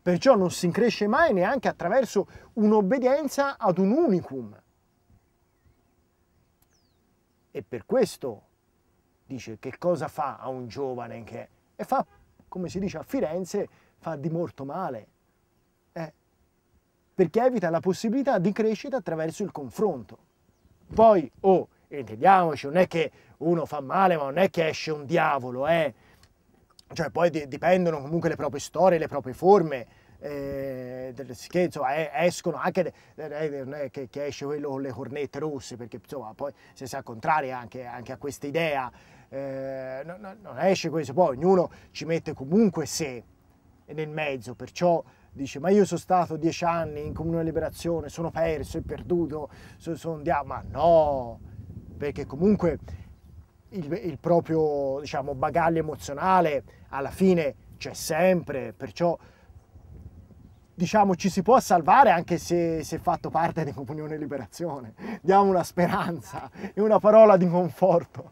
perciò non si cresce mai neanche attraverso un'obbedienza ad un unicum. E per questo dice che cosa fa a un giovane che... E fa, come si dice a Firenze, fa di molto male. Eh? Perché evita la possibilità di crescita attraverso il confronto. Poi, oh, intendiamoci, non è che uno fa male, ma non è che esce un diavolo, eh? cioè poi dipendono comunque le proprie storie, le proprie forme, eh, che insomma, escono anche non che, che, esce quello con le cornette rosse perché insomma poi se si è contrari anche, anche, a questa idea eh, non, non, esce questo poi ognuno ci mette comunque sé nel mezzo perciò dice ma io sono stato dieci anni in comune liberazione sono perso e perduto sono, sono un diavolo ma no perché comunque il, il proprio diciamo, bagaglio emozionale alla fine c'è sempre, perciò diciamo ci si può salvare anche se, si è fatto parte di Comunione e Liberazione. Diamo una speranza e una parola di conforto.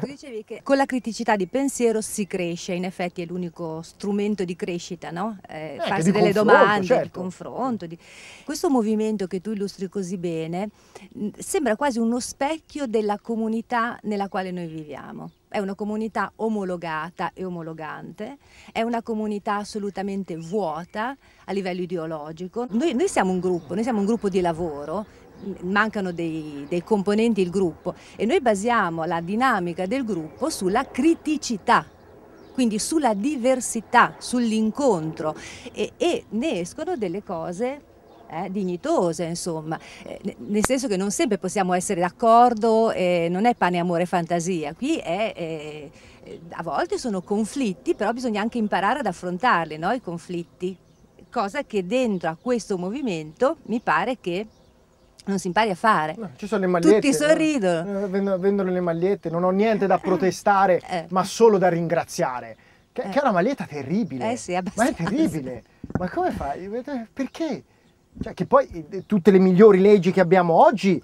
Tu dicevi che con la criticità di pensiero si cresce, in effetti è l'unico strumento di crescita, no? Eh, eh, farsi delle domande, certo. di confronto. Di... Questo movimento che tu illustri così bene sembra quasi uno specchio della comunità nella quale noi viviamo è una comunità omologata e omologante, è una comunità assolutamente vuota a livello ideologico. Noi, noi siamo un gruppo, noi siamo un gruppo di lavoro, mancano dei, dei componenti il gruppo e noi basiamo la dinamica del gruppo sulla criticità quindi sulla diversità, sull'incontro e, e, ne escono delle cose eh, dignitose, insomma, eh, nel senso che non sempre possiamo essere d'accordo, eh, non è pane, amore e fantasia, qui è, eh, eh, a volte sono conflitti, però bisogna anche imparare ad affrontarli, no? i conflitti, cosa che dentro a questo movimento mi pare che non si impari a fare. No, ci sono le magliette. Tutti eh, sorridono. Vendono, vendono le magliette, non ho niente da protestare, ma solo da ringraziare. Che, che è una maglietta terribile. Eh sì, abbastanza. Ma è terribile. Ma come fai? Perché? Cioè, che poi eh, tutte le migliori leggi che abbiamo oggi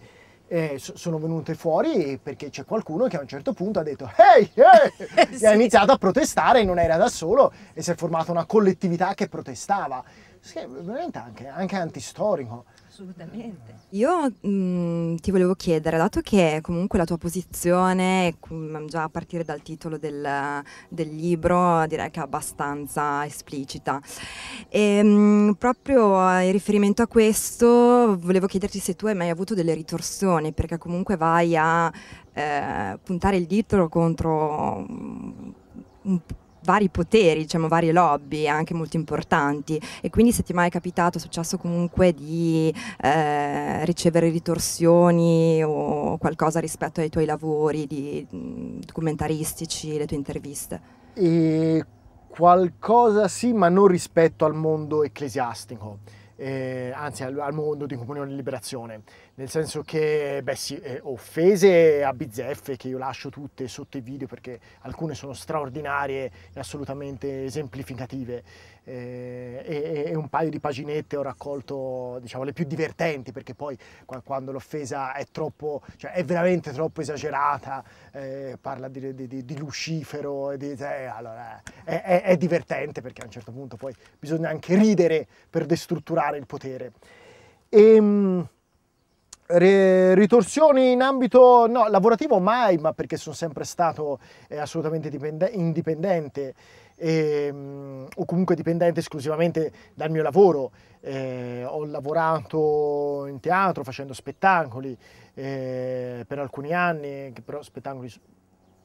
eh, sono venute fuori perché c'è qualcuno che a un certo punto ha detto Ehi! hey! sì. e ha iniziato a protestare e non era da solo e si è formata una collettività che protestava. Sì, veramente anche, anche antistorico assolutamente. Io mh, mm, ti volevo chiedere, dato che comunque la tua posizione, mm, già a partire dal titolo del, del libro, direi che è abbastanza esplicita, e, ehm, mh, proprio in riferimento a questo volevo chiederti se tu hai mai avuto delle ritorsioni, perché comunque vai a eh, puntare il dito contro... Um, un vari poteri, diciamo varie lobby anche molto importanti e quindi se ti mai è capitato, è successo comunque di eh, ricevere ritorsioni o qualcosa rispetto ai tuoi lavori di, mm, documentaristici, le tue interviste? E qualcosa sì, ma non rispetto al mondo ecclesiastico. Eh, anzi al, al mondo di comunione e liberazione nel senso che beh, sì, eh, offese a bizzeffe che io lascio tutte sotto i video perché alcune sono straordinarie e assolutamente esemplificative eh, e, e, un paio di paginette ho raccolto diciamo le più divertenti perché poi quando l'offesa è troppo cioè è veramente troppo esagerata eh, parla di, di, di, Lucifero e di eh, allora è, è, è divertente perché a un certo punto poi bisogna anche ridere per destrutturare il potere e, ehm, ritorsioni in ambito no, lavorativo mai, ma perché sono sempre stato eh, assolutamente indipendente e, ehm, mh, o comunque dipendente esclusivamente dal mio lavoro. Eh, ho lavorato in teatro facendo spettacoli eh, per alcuni anni, però spettacoli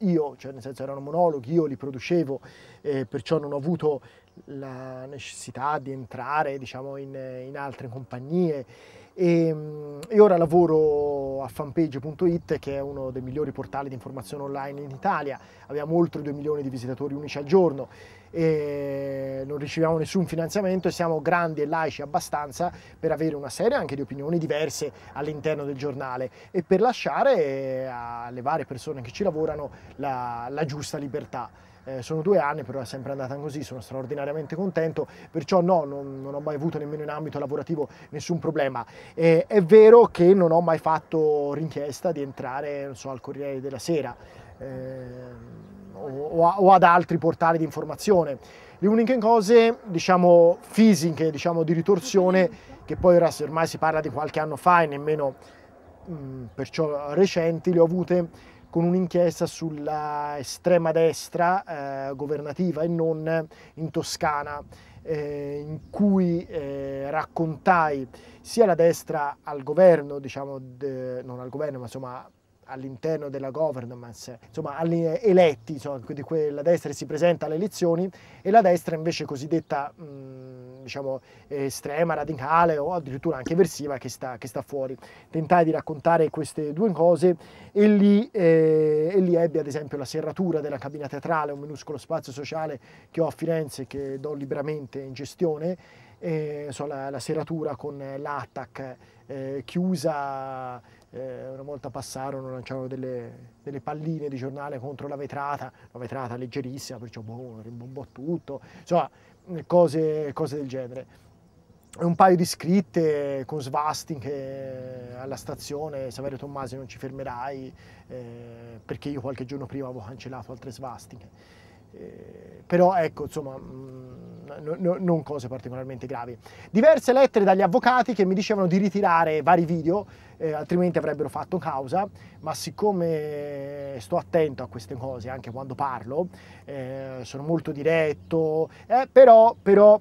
io, cioè nel senso erano monologhi, io li producevo, eh, perciò non ho avuto la necessità di entrare diciamo, in, in altre compagnie. E, ehm, e ora lavoro a fanpage.it che è uno dei migliori portali di informazione online in Italia, abbiamo oltre 2 milioni di visitatori unici al giorno e non riceviamo nessun finanziamento e siamo grandi e laici abbastanza per avere una serie anche di opinioni diverse all'interno del giornale e per lasciare eh, alle varie persone che ci lavorano la, la giusta libertà eh, sono due anni, però è sempre andata così, sono straordinariamente contento, perciò no, non, non ho mai avuto nemmeno in ambito lavorativo nessun problema. Eh, è vero che non ho mai fatto richiesta di entrare non so, al Corriere della Sera eh, o, o ad altri portali di informazione. Le uniche cose, diciamo, fisiche, diciamo, di ritorsione, che poi ormai si parla di qualche anno fa e nemmeno mh, perciò recenti, le ho avute con un'inchiesta sulla estrema destra eh, governativa e non in Toscana, eh, in cui eh, raccontai sia la destra al governo, diciamo, de, non al governo, ma insomma all'interno della governance, insomma eletti, insomma, di cui la destra si presenta alle elezioni e la destra invece cosiddetta mh, mm, diciamo, estrema, radicale o addirittura anche versiva che sta, che sta, fuori. Tentai di raccontare queste due cose e lì, eh, e lì ebbe ad esempio la serratura della cabina teatrale, un minuscolo spazio sociale che ho a Firenze che do liberamente in gestione, eh, so, la, la serratura con l'ATTAC eh, chiusa, eh, una volta passarono, lanciavano delle, delle, palline di giornale contro la vetrata, la vetrata leggerissima, perciò boh, rimbombò tutto, insomma cose, cose del genere un paio di scritte con svastiche eh, alla stazione Saverio Tommasi non ci fermerai eh, perché io qualche giorno prima avevo cancellato altre svastiche. Eh, però ecco, insomma, mm, non cose particolarmente gravi. Diverse lettere dagli avvocati che mi dicevano di ritirare vari video, eh, altrimenti avrebbero fatto causa, ma siccome sto attento a queste cose anche quando parlo, eh, sono molto diretto, eh, però, però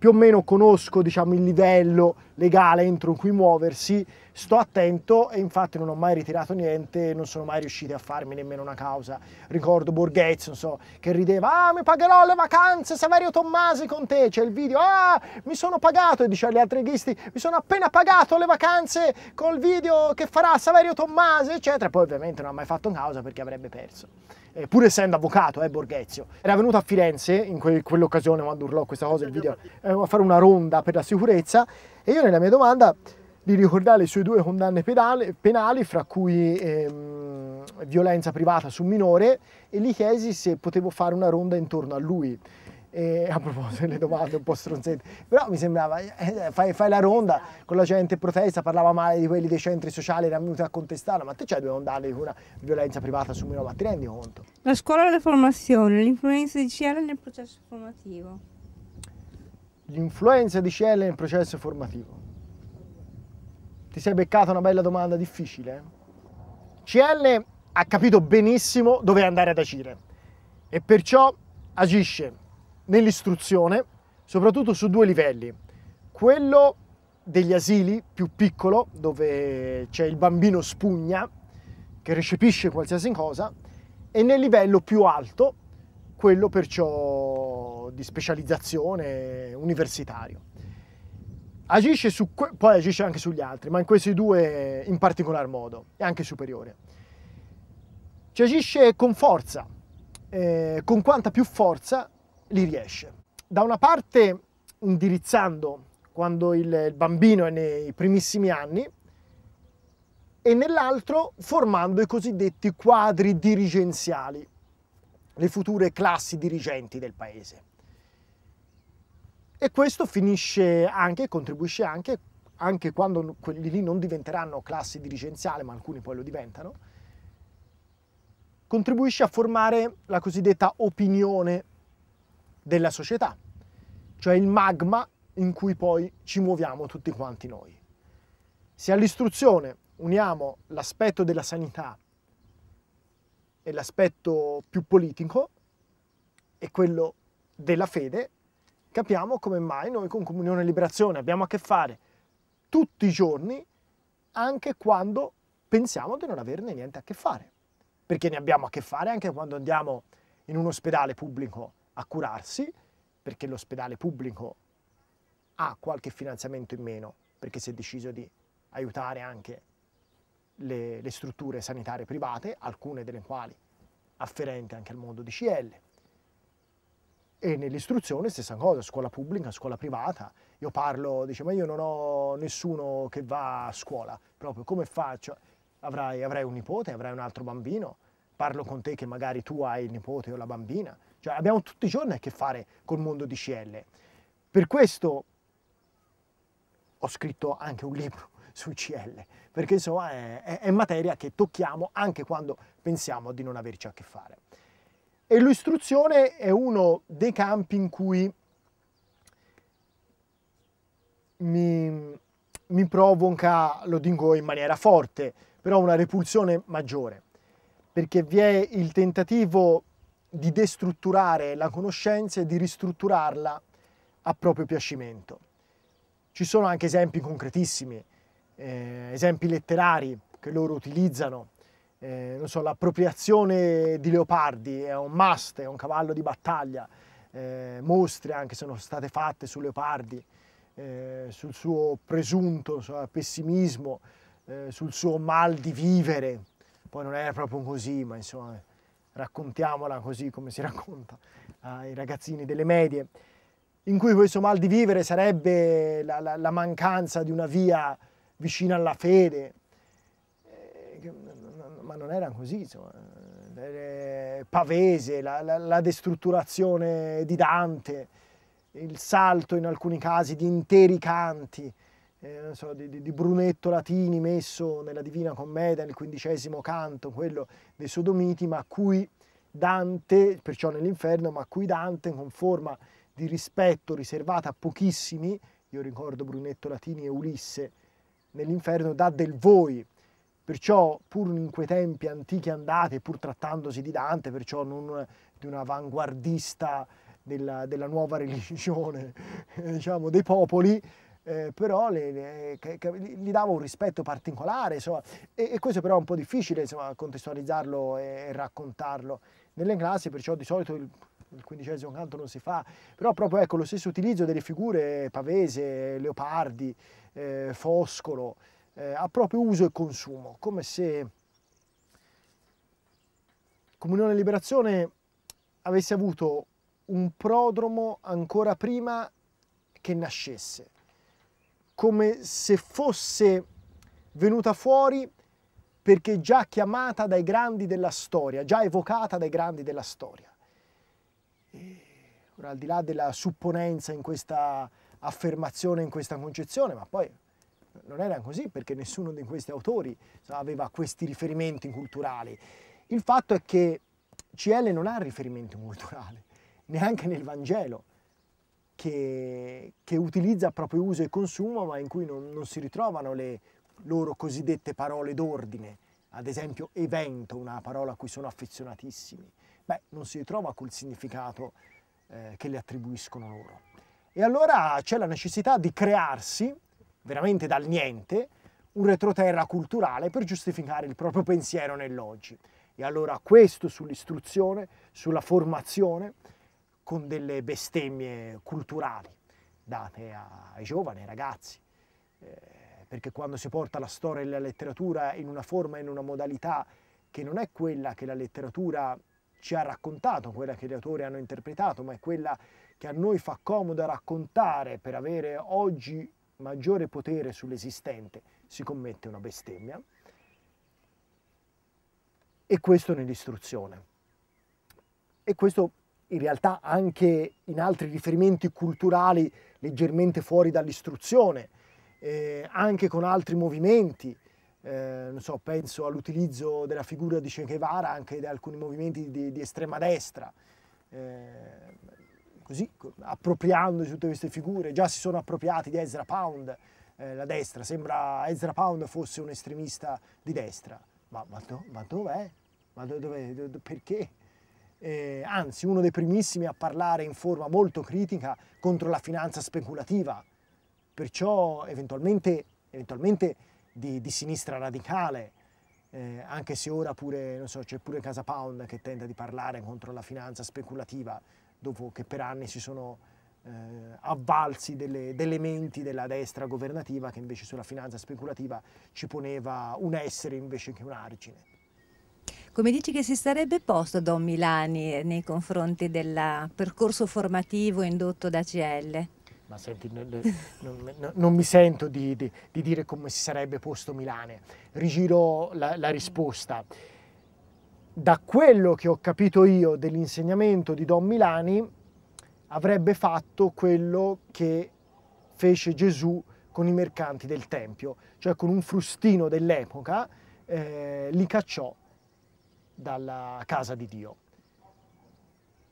più o meno conosco diciamo, il livello legale entro cui muoversi, sto attento e infatti non ho mai ritirato niente, non sono mai riusciti a farmi nemmeno una causa. Ricordo Borghezzo, so, che rideva, ah mi pagherò le vacanze Saverio Tommasi con te, c'è il video, ah mi sono pagato, e dice agli altri ghisti, mi sono appena pagato le vacanze col video che farà Saverio Tommasi, eccetera, poi ovviamente non ha mai fatto causa perché avrebbe perso eh, pur essendo avvocato, eh, Borghezio. Era venuto a Firenze in que quell'occasione quando urlò questa cosa, il video, eh, a fare una ronda per la sicurezza e io nella mia domanda gli ricordai le sue due condanne penali, penali fra cui ehm, violenza privata su minore e gli chiesi se potevo fare una ronda intorno a lui. E a proposito delle domande un po' stronzette, però mi sembrava, eh, fai, fai, la ronda con la gente in protesta, parlava male di quelli dei centri sociali, erano venuti a contestarla, ma te c'è due ondate con una violenza privata su Milano, ma ti rendi conto? La scuola della formazione, l'influenza di CL nel processo formativo. L'influenza di CL nel processo formativo. Ti sei beccata una bella domanda difficile. Eh? CL ha capito benissimo dove andare ad agire e perciò agisce nell'istruzione, soprattutto su due livelli. Quello degli asili più piccolo, dove c'è il bambino spugna che recepisce qualsiasi cosa, e nel livello più alto, quello perciò di specializzazione universitario. Agisce su, poi agisce anche sugli altri, ma in questi due in particolar modo, e anche superiore. Ci agisce con forza, eh, con quanta più forza li riesce. Da una parte indirizzando quando il bambino è nei primissimi anni e nell'altro formando i cosiddetti quadri dirigenziali, le future classi dirigenti del paese. E questo finisce anche, contribuisce anche, anche quando quelli lì non diventeranno classi dirigenziali, ma alcuni poi lo diventano, contribuisce a formare la cosiddetta opinione della società, cioè il magma in cui poi ci muoviamo tutti quanti noi. Se all'istruzione uniamo l'aspetto della sanità e l'aspetto più politico e quello della fede, capiamo come mai noi con Comunione e Liberazione abbiamo a che fare tutti i giorni, anche quando pensiamo di non averne niente a che fare. Perché ne abbiamo a che fare anche quando andiamo in un ospedale pubblico a curarsi perché l'ospedale pubblico ha qualche finanziamento in meno perché si è deciso di aiutare anche le, le strutture sanitarie private, alcune delle quali afferenti anche al mondo di CL. E nell'istruzione stessa cosa, scuola pubblica, scuola privata. Io parlo, dice, ma io non ho nessuno che va a scuola, proprio come faccio? Avrai, avrai un nipote, avrai un altro bambino, parlo con te che magari tu hai il nipote o la bambina, cioè abbiamo tutti i giorni a che fare col mondo di CL. Per questo ho scritto anche un libro sul CL, perché insomma è, è, è materia che tocchiamo anche quando pensiamo di non averci a che fare. E l'istruzione è uno dei campi in cui mi, mi provoca, lo dico in maniera forte, però una repulsione maggiore, perché vi è il tentativo di destrutturare la conoscenza e di ristrutturarla a proprio piacimento. Ci sono anche esempi concretissimi, eh, esempi letterari che loro utilizzano. Eh, non so, l'appropriazione di leopardi è un must, è un cavallo di battaglia. Eh, mostre anche sono state fatte su leopardi, eh, sul suo presunto so, pessimismo, eh, sul suo mal di vivere. Poi non era proprio così, ma insomma raccontiamola così come si racconta ai ragazzini delle medie, in cui questo mal di vivere sarebbe la, la, la mancanza di una via vicina alla fede, eh, ma non era così, insomma. Pavese, la, la destrutturazione di Dante, il salto in alcuni casi di interi canti, eh, so, di, di, Brunetto Latini messo nella Divina Commedia nel quindicesimo canto, quello dei Sodomiti, ma a cui Dante, perciò nell'inferno, ma a cui Dante con forma di rispetto riservata a pochissimi, io ricordo Brunetto Latini e Ulisse, nell'inferno dà del voi. Perciò, pur in quei tempi antichi andati, pur trattandosi di Dante, perciò non di un avanguardista della, della nuova religione, diciamo, dei popoli, eh, però le, le, eh, che, che, gli dava un rispetto particolare, insomma, e, e, questo però è un po' difficile insomma, contestualizzarlo e, e raccontarlo. Nelle classi perciò di solito il, il quindicesimo canto non si fa, però proprio ecco, lo stesso utilizzo delle figure Pavese, Leopardi, eh, Foscolo, eh, a proprio uso e consumo, come se Comunione e Liberazione avesse avuto un prodromo ancora prima che nascesse come se fosse venuta fuori perché già chiamata dai grandi della storia, già evocata dai grandi della storia. E ora, al di là della supponenza in questa affermazione, in questa concezione, ma poi non era così perché nessuno di questi autori aveva questi riferimenti culturali. Il fatto è che CL non ha riferimento culturale, neanche nel Vangelo che, che utilizza proprio uso e consumo ma in cui non, non si ritrovano le loro cosiddette parole d'ordine, ad esempio evento, una parola a cui sono affezionatissimi, beh, non si ritrova col significato eh, che le attribuiscono loro. E allora c'è la necessità di crearsi, veramente dal niente, un retroterra culturale per giustificare il proprio pensiero nell'oggi. E allora questo sull'istruzione, sulla formazione, con delle bestemmie culturali date ai giovani, ai ragazzi, eh, perché quando si porta la storia e la letteratura in una forma, e in una modalità che non è quella che la letteratura ci ha raccontato, quella che gli autori hanno interpretato, ma è quella che a noi fa comodo raccontare per avere oggi maggiore potere sull'esistente, si commette una bestemmia. E questo nell'istruzione. E questo in realtà anche in altri riferimenti culturali leggermente fuori dall'istruzione, eh, anche con altri movimenti, eh, so, penso all'utilizzo della figura di Che Guevara anche da alcuni movimenti di, di estrema destra, eh, così appropriando tutte queste figure, già si sono appropriati di Ezra Pound, eh, la destra, sembra Ezra Pound fosse un estremista di destra, ma, ma, do, ma dov'è? Ma do, dov'è? Do, perché? eh, anzi uno dei primissimi a parlare in forma molto critica contro la finanza speculativa, perciò eventualmente, eventualmente di, di, sinistra radicale, eh, anche se ora pure, so, c'è pure Casa Pound che tenta di parlare contro la finanza speculativa, dopo che per anni si sono eh, avvalsi delle, delle menti della destra governativa che invece sulla finanza speculativa ci poneva un essere invece che un argine. Come dici che si sarebbe posto Don Milani eh, nei confronti del eh, percorso formativo indotto da CL? Ma senti, non, non, non mi sento di, di, di, dire come si sarebbe posto Milani. Rigiro la, la risposta. Da quello che ho capito io dell'insegnamento di Don Milani, avrebbe fatto quello che fece Gesù con i mercanti del Tempio, cioè con un frustino dell'epoca eh, li cacciò dalla casa di Dio.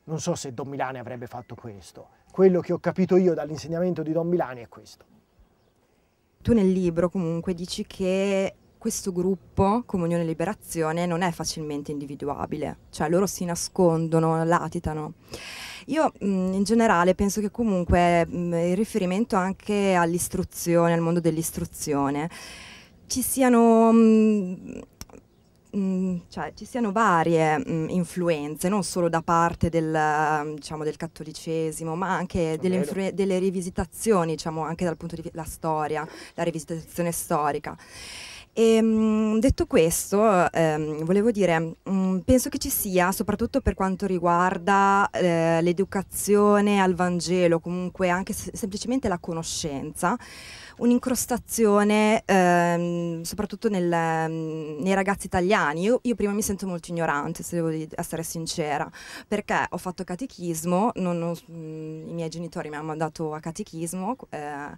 Non so se Don Milani avrebbe fatto questo. Quello che ho capito io dall'insegnamento di Don Milani è questo. Tu nel libro comunque dici che questo gruppo, Comunione e Liberazione, non è facilmente individuabile, cioè loro si nascondono, latitano. Io mh, in generale penso che comunque mh, il riferimento anche all'istruzione, al mondo dell'istruzione, ci siano mh, Mm, cioè, ci siano varie mh, mm, influenze, non solo da parte del, mm, diciamo, del cattolicesimo, ma anche delle, delle, rivisitazioni, diciamo, anche dal punto di vista della storia, la rivisitazione storica. E, ehm, mh, detto questo, ehm, volevo dire, mh, penso che ci sia, soprattutto per quanto riguarda eh, l'educazione al Vangelo, comunque anche se semplicemente la conoscenza, un'incrostazione ehm, soprattutto nel, mm, nei ragazzi italiani. Io, io, prima mi sento molto ignorante, se devo essere sincera, perché ho fatto catechismo, ho, mm, i miei genitori mi hanno mandato a catechismo eh,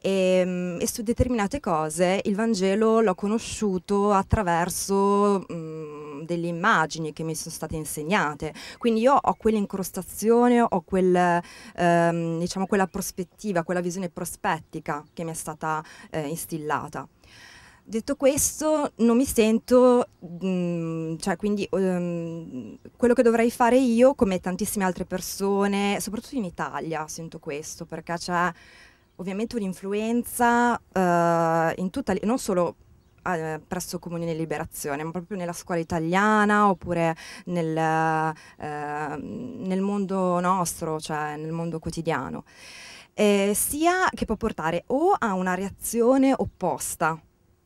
e, mm, e, su determinate cose il Vangelo l'ho conosciuto attraverso... Mh, delle immagini che mi sono state insegnate, quindi io ho quell'incrostazione, ho quel, ehm, diciamo quella prospettiva, quella visione prospettica che mi è stata eh, instillata detto questo, non mi sento, mh, mm, cioè quindi um, quello che dovrei fare io, come tantissime altre persone, soprattutto in Italia sento questo, perché c'è ovviamente un'influenza uh, in tutta, non solo eh, presso Comunione di Liberazione, ma proprio nella scuola italiana oppure nel, eh, nel mondo nostro, cioè nel mondo quotidiano. Eh, sia che può portare o a una reazione opposta,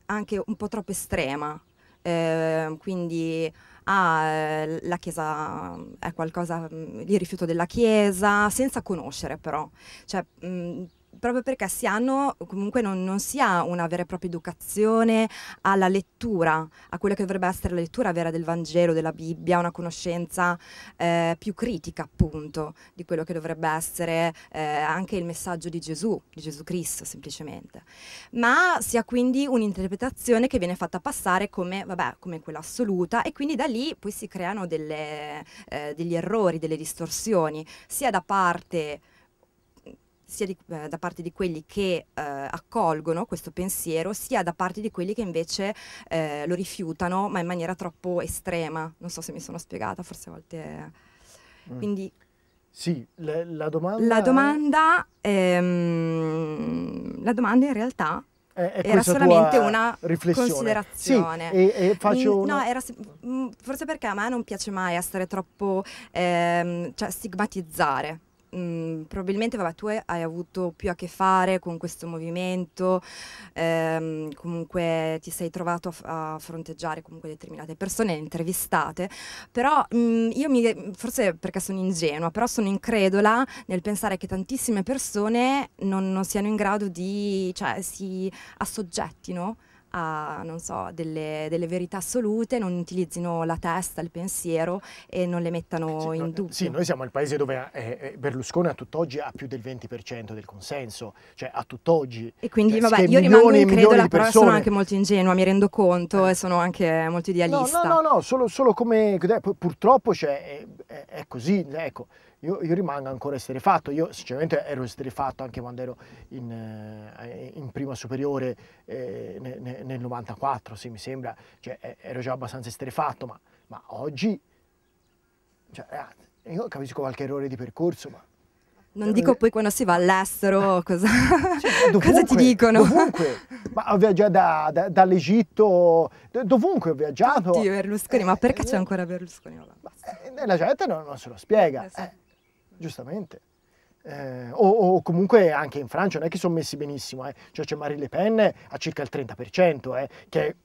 anche un po' troppo estrema, eh, quindi ah, eh, la Chiesa eh, è qualcosa, mm, il rifiuto della Chiesa, senza conoscere però. Cioè, mh, mm, proprio perché si hanno, comunque non, non, si ha una vera e propria educazione alla lettura, a quella che dovrebbe essere la lettura vera del Vangelo, della Bibbia, una conoscenza eh, più critica appunto di quello che dovrebbe essere eh, anche il messaggio di Gesù, di Gesù Cristo semplicemente, ma si ha quindi un'interpretazione che viene fatta passare come, vabbè, come quella assoluta e quindi da lì poi si creano delle, eh, degli errori, delle distorsioni, sia da parte sia di, eh, da parte di quelli che eh, accolgono questo pensiero, sia da parte di quelli che invece eh, lo rifiutano, ma in maniera troppo estrema. Non so se mi sono spiegata, forse a volte... Mm. Quindi... Sì, le, la domanda... La domanda, ehm, la domanda in realtà eh, era solamente una riflessione. considerazione. Sì, e, e una... no, era, mm, forse perché a me non piace mai essere troppo ehm, cioè, stigmatizzare mh, probabilmente vabbè, tu hai avuto più a che fare con questo movimento, ehm, comunque ti sei trovato a, a, fronteggiare comunque determinate persone, intervistate, però mh, io mi, forse perché sono ingenua, però sono incredula nel pensare che tantissime persone non, non siano in grado di, cioè si assoggettino a so, delle, delle, verità assolute, non utilizzino la testa, il pensiero e non le mettano sì, in no, eh, dubbio. Sì, noi siamo il paese dove eh, eh Berlusconi a tutt'oggi ha più del 20% del consenso, cioè a tutt'oggi. E quindi, cioè, vabbè, io rimango in incredula, però sono anche molto ingenua, mi rendo conto eh. e sono anche molto idealista. No, no, no, no solo, solo, come... Eh, purtroppo cioè, è, è, è così, ecco io, io rimango ancora esterefatto, io sinceramente ero esterefatto anche quando ero in, eh, in prima superiore eh, ne, nel 94, sì mi sembra, cioè, ero già abbastanza esterefatto, ma, ma oggi, cioè, ah, io capisco qualche errore di percorso, ma... Non dico poi quando si va all'estero eh. cosa, cioè, dovunque, cosa ti dicono. Dovunque, ma ho viaggiato da, da, dall'Egitto, dovunque ho viaggiato. Dio Berlusconi, eh, ma perché eh, c'è ancora Berlusconi? No, eh, la gente non, non, se lo spiega. Esatto giustamente. Eh, o, o, comunque anche in Francia non è che sono messi benissimo, eh. cioè c'è Marine Le Pen a circa il 30%, eh, che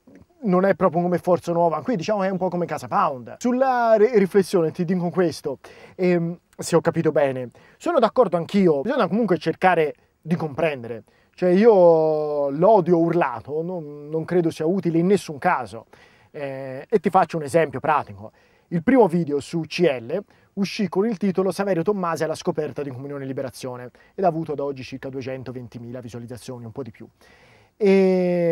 non è proprio come forza nuova, qui diciamo è un po' come Casa Pound. Sulla riflessione ti dico questo, ehm, se ho capito bene, sono d'accordo anch'io, bisogna comunque cercare di comprendere, cioè io l'odio urlato non, non credo sia utile in nessun caso eh, e ti faccio un esempio pratico. Il primo video su CL uscì con il titolo Saverio Tommasi alla scoperta di Comunione e Liberazione ed ha avuto ad oggi circa 220.000 visualizzazioni, un po' di più. E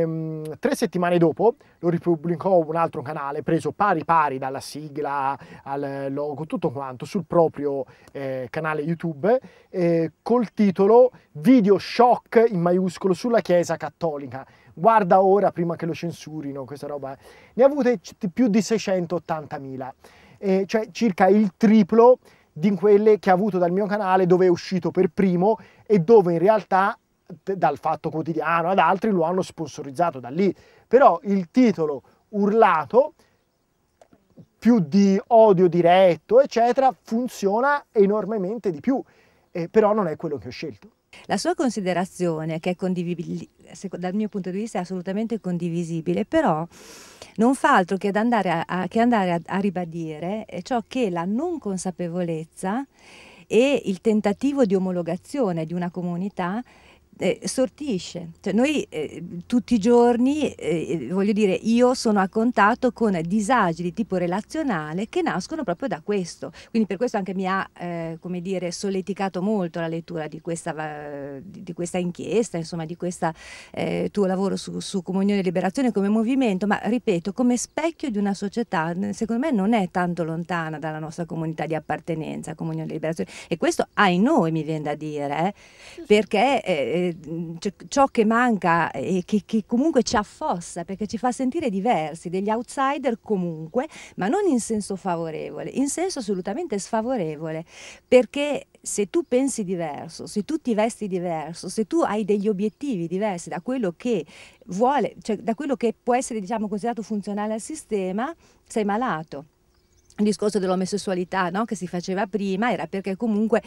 ehm, tre settimane dopo lo ripubblicò un altro canale preso pari pari dalla sigla al logo, tutto quanto sul proprio eh, canale YouTube eh, col titolo Video shock in maiuscolo sulla Chiesa Cattolica guarda ora prima che lo censurino, questa roba, eh. ne ha avute più di 680.000, eh, cioè circa il triplo di quelle che ha avuto dal mio canale dove è uscito per primo e dove in realtà dal Fatto Quotidiano ad altri lo hanno sponsorizzato da lì. Però il titolo urlato più di odio diretto, eccetera, funziona enormemente di più, eh, però non è quello che ho scelto. La sua considerazione, che è condivisibile, dal mio punto di vista è assolutamente condivisibile, però non fa altro che andare a, a, che andare a, a ribadire eh, ciò che la non consapevolezza e il tentativo di omologazione di una comunità eh, sortisce. Cioè noi eh, tutti i giorni, eh, eh, voglio dire, io sono a contatto con disagi di tipo relazionale che nascono proprio da questo. Quindi per questo anche mi ha, eh, come dire, solleticato molto la lettura di questa, di questa inchiesta, insomma, di questo eh, tuo lavoro su, su Comunione e Liberazione come movimento, ma ripeto, come specchio di una società, secondo me non è tanto lontana dalla nostra comunità di appartenenza, Comunione e Liberazione. E questo ai noi, mi viene da dire, perché eh, ciò che manca e che, che, comunque ci affossa perché ci fa sentire diversi, degli outsider comunque, ma non in senso favorevole, in senso assolutamente sfavorevole, perché se tu pensi diverso, se tu ti vesti diverso, se tu hai degli obiettivi diversi da quello che vuole, cioè da quello che può essere diciamo, considerato funzionale al sistema, sei malato il discorso dell'omosessualità no? che si faceva prima era perché comunque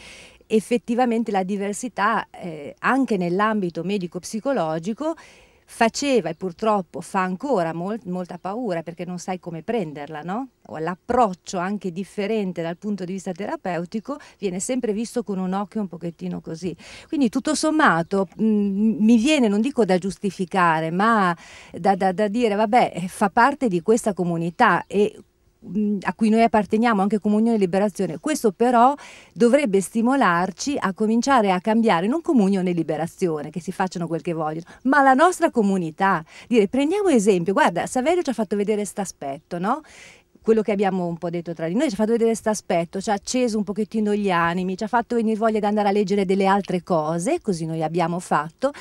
effettivamente la diversità eh, anche nell'ambito medico-psicologico faceva e purtroppo fa ancora molt molta paura perché non sai come prenderla, no? l'approccio anche differente dal punto di vista terapeutico viene sempre visto con un occhio un pochettino così. Quindi tutto sommato mh, mm, mi viene, non dico da giustificare, ma da, da, da dire, vabbè, eh, fa parte di questa comunità e a cui noi apparteniamo, anche Comunione e Liberazione. Questo però dovrebbe stimolarci a cominciare a cambiare non Comunione e Liberazione, che si facciano quel che vogliono, ma la nostra comunità. Dire, prendiamo esempio, guarda, Saverio ci ha fatto vedere questo aspetto, no? quello che abbiamo un po' detto tra di noi, ci ha fatto vedere questo aspetto, ci ha acceso un pochettino gli animi, ci ha fatto venire voglia di andare a leggere delle altre cose, così noi abbiamo fatto.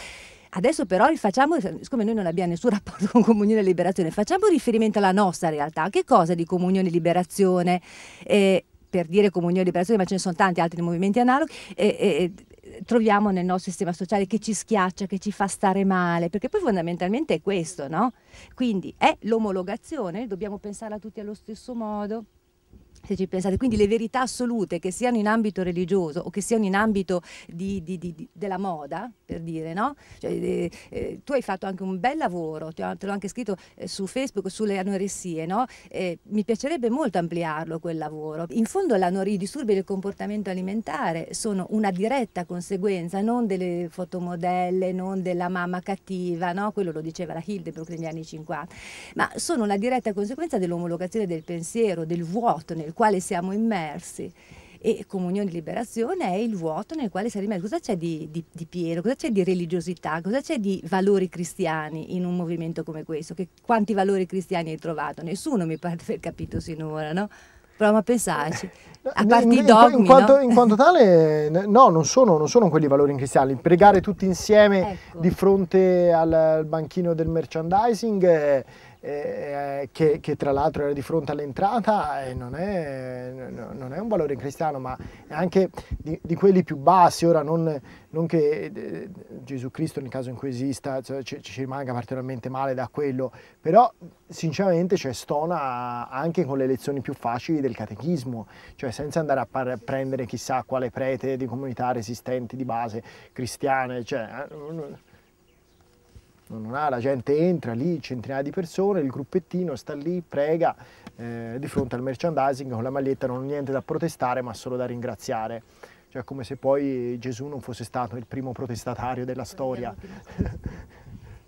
Adesso però facciamo, siccome noi non abbiamo nessun rapporto con Comunione e Liberazione, facciamo riferimento alla nostra realtà. Che cosa di Comunione e Liberazione? Eh, per dire Comunione e Liberazione, ma ce ne sono tanti altri movimenti analoghi. Eh, eh, troviamo nel nostro sistema sociale che ci schiaccia, che ci fa stare male, perché poi fondamentalmente è questo, no? Quindi è l'omologazione, dobbiamo pensare a tutti allo stesso modo se ci pensate. Quindi le verità assolute, che siano in ambito religioso o che siano in ambito di, di, di, della moda, per dire, no? Cioè, eh, eh, tu hai fatto anche un bel lavoro, te, l'ho anche scritto eh, su Facebook, sulle anoressie, no? Eh, mi piacerebbe molto ampliarlo quel lavoro. In fondo i disturbi del comportamento alimentare sono una diretta conseguenza, non delle fotomodelle, non della mamma cattiva, no? Quello lo diceva la Hildebrook negli anni 50, ma sono una diretta conseguenza dell'omologazione del pensiero, del vuoto nel nel quale siamo immersi e comunione e liberazione è il vuoto nel quale si arriva. Cosa c'è di, di, di, Piero? Cosa c'è di religiosità? Cosa c'è di valori cristiani in un movimento come questo? Che, quanti valori cristiani hai trovato? Nessuno mi pare di aver capito sinora, no? Proviamo a pensarci. Eh, a parte in, i dogmi, in quanto, no? in quanto tale, no, non sono, non sono, quelli i valori cristiani. Pregare tutti insieme ecco. di fronte al, al banchino del merchandising... Eh, eh, che, che, tra l'altro era di fronte all'entrata e eh, non è, no, non è, un valore cristiano, ma è anche di, di quelli più bassi. Ora, non, non che eh, Gesù Cristo, nel caso in cui esista, cioè, ci, ci, rimanga particolarmente male da quello, però sinceramente c'è cioè, stona anche con le lezioni più facili del catechismo, cioè senza andare a prendere chissà quale prete di comunità resistenti di base cristiane. Cioè, eh, non ha, la gente entra lì, centinaia di persone, il gruppettino sta lì, prega eh, di fronte al merchandising con la maglietta, non ho niente da protestare ma solo da ringraziare. Cioè come se poi Gesù non fosse stato il primo protestatario della storia.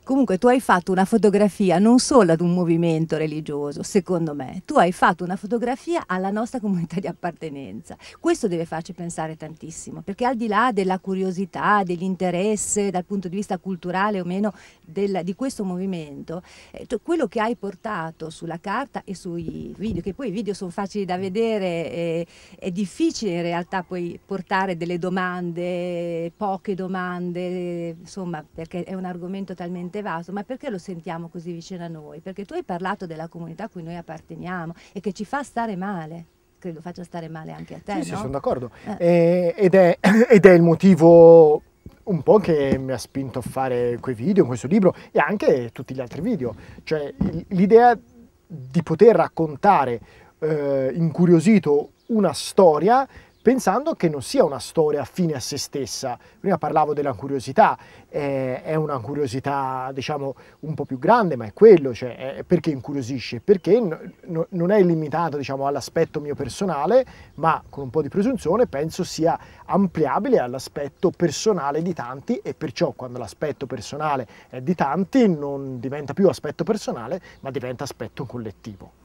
Comunque tu hai fatto una fotografia non solo ad un movimento religioso, secondo me, tu hai fatto una fotografia alla nostra comunità di appartenenza. Questo deve farci pensare tantissimo, perché al di là della curiosità, dell'interesse dal punto di vista culturale o meno del, di questo movimento, eh, quello che hai portato sulla carta e sui video, che poi i video sono facili da vedere, eh, è difficile in realtà poi portare delle domande, poche domande, insomma, perché è un argomento talmente Montevaso, ma perché lo sentiamo così vicino a noi? Perché tu hai parlato della comunità a cui noi apparteniamo e che ci fa stare male credo faccia stare male anche a te. Sì, no? sì sono d'accordo. Eh. Ed, è, ed è il motivo un po' che mi ha spinto a fare quei video, questo libro e anche tutti gli altri video. Cioè l'idea di poter raccontare eh, incuriosito una storia pensando che non sia una storia fine a se stessa. Prima parlavo della curiosità, eh, è una curiosità diciamo un po' più grande, ma è quello, cioè, è perché incuriosisce, perché no, no, non è limitato diciamo, all'aspetto mio personale, ma con un po' di presunzione penso sia ampliabile all'aspetto personale di tanti e perciò quando l'aspetto personale è di tanti non diventa più aspetto personale, ma diventa aspetto collettivo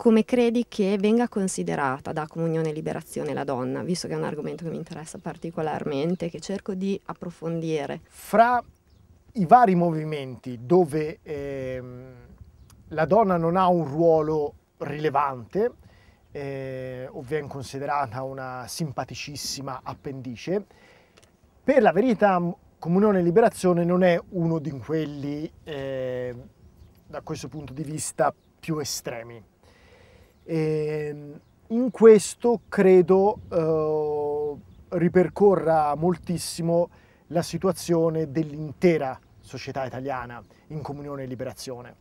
come credi che venga considerata da Comunione e Liberazione la donna, visto che è un argomento che mi interessa particolarmente, che cerco di approfondire? Fra i vari movimenti dove ehm, la donna non ha un ruolo rilevante, eh, viene considerata una simpaticissima appendice, per la verità Comunione e Liberazione non è uno di quelli eh, da questo punto di vista più estremi. E ehm, in questo credo eh, ripercorra moltissimo la situazione dell'intera società italiana in comunione e liberazione.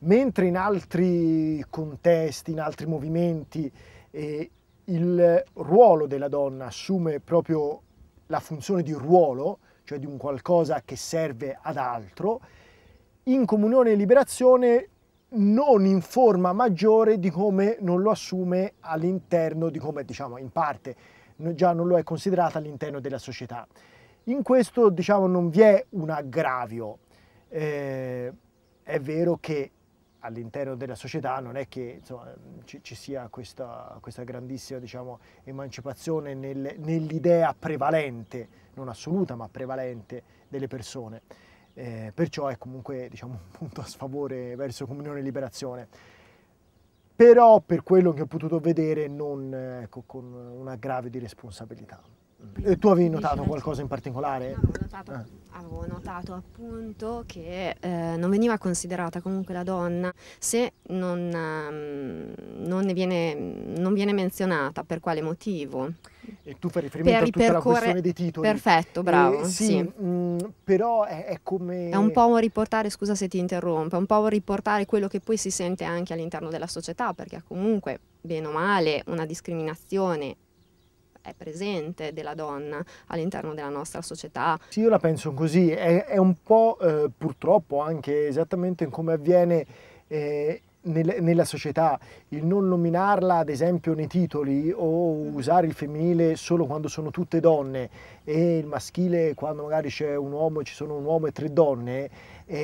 Mentre in altri contesti, in altri movimenti, eh, il ruolo della donna assume proprio la funzione di ruolo, cioè di un qualcosa che serve ad altro, in comunione e liberazione non in forma maggiore di come non lo assume all'interno, di come diciamo in parte già non lo è considerata all'interno della società. In questo diciamo non vi è un aggravio, eh, è vero che all'interno della società non è che insomma, ci, ci, sia questa, questa grandissima diciamo, emancipazione nel, nell'idea prevalente, non assoluta ma prevalente delle persone eh, perciò è comunque diciamo, un punto a sfavore verso Comunione e Liberazione. Però per quello che ho potuto vedere non ecco, con una grave di responsabilità. E tu avevi notato qualcosa in particolare? No, avevo, notato, eh. avevo notato, appunto che eh, non veniva considerata comunque la donna se non, um, non, viene, non viene menzionata per quale motivo e tu fai riferimento per a tutta ripercorre... la questione dei titoli. Perfetto, bravo. Eh, sì, sì. Mh, mm, però è, è, come... È un po' un riportare, scusa se ti interrompo, è un po' un riportare quello che poi si sente anche all'interno della società, perché comunque, bene o male, una discriminazione è presente della donna all'interno della nostra società. Sì, io la penso così, è, è un po' eh, purtroppo anche esattamente come avviene eh, nella società, il non nominarla ad esempio nei titoli o usare il femminile solo quando sono tutte donne e il maschile quando magari c'è un uomo, e ci sono un uomo e tre donne, e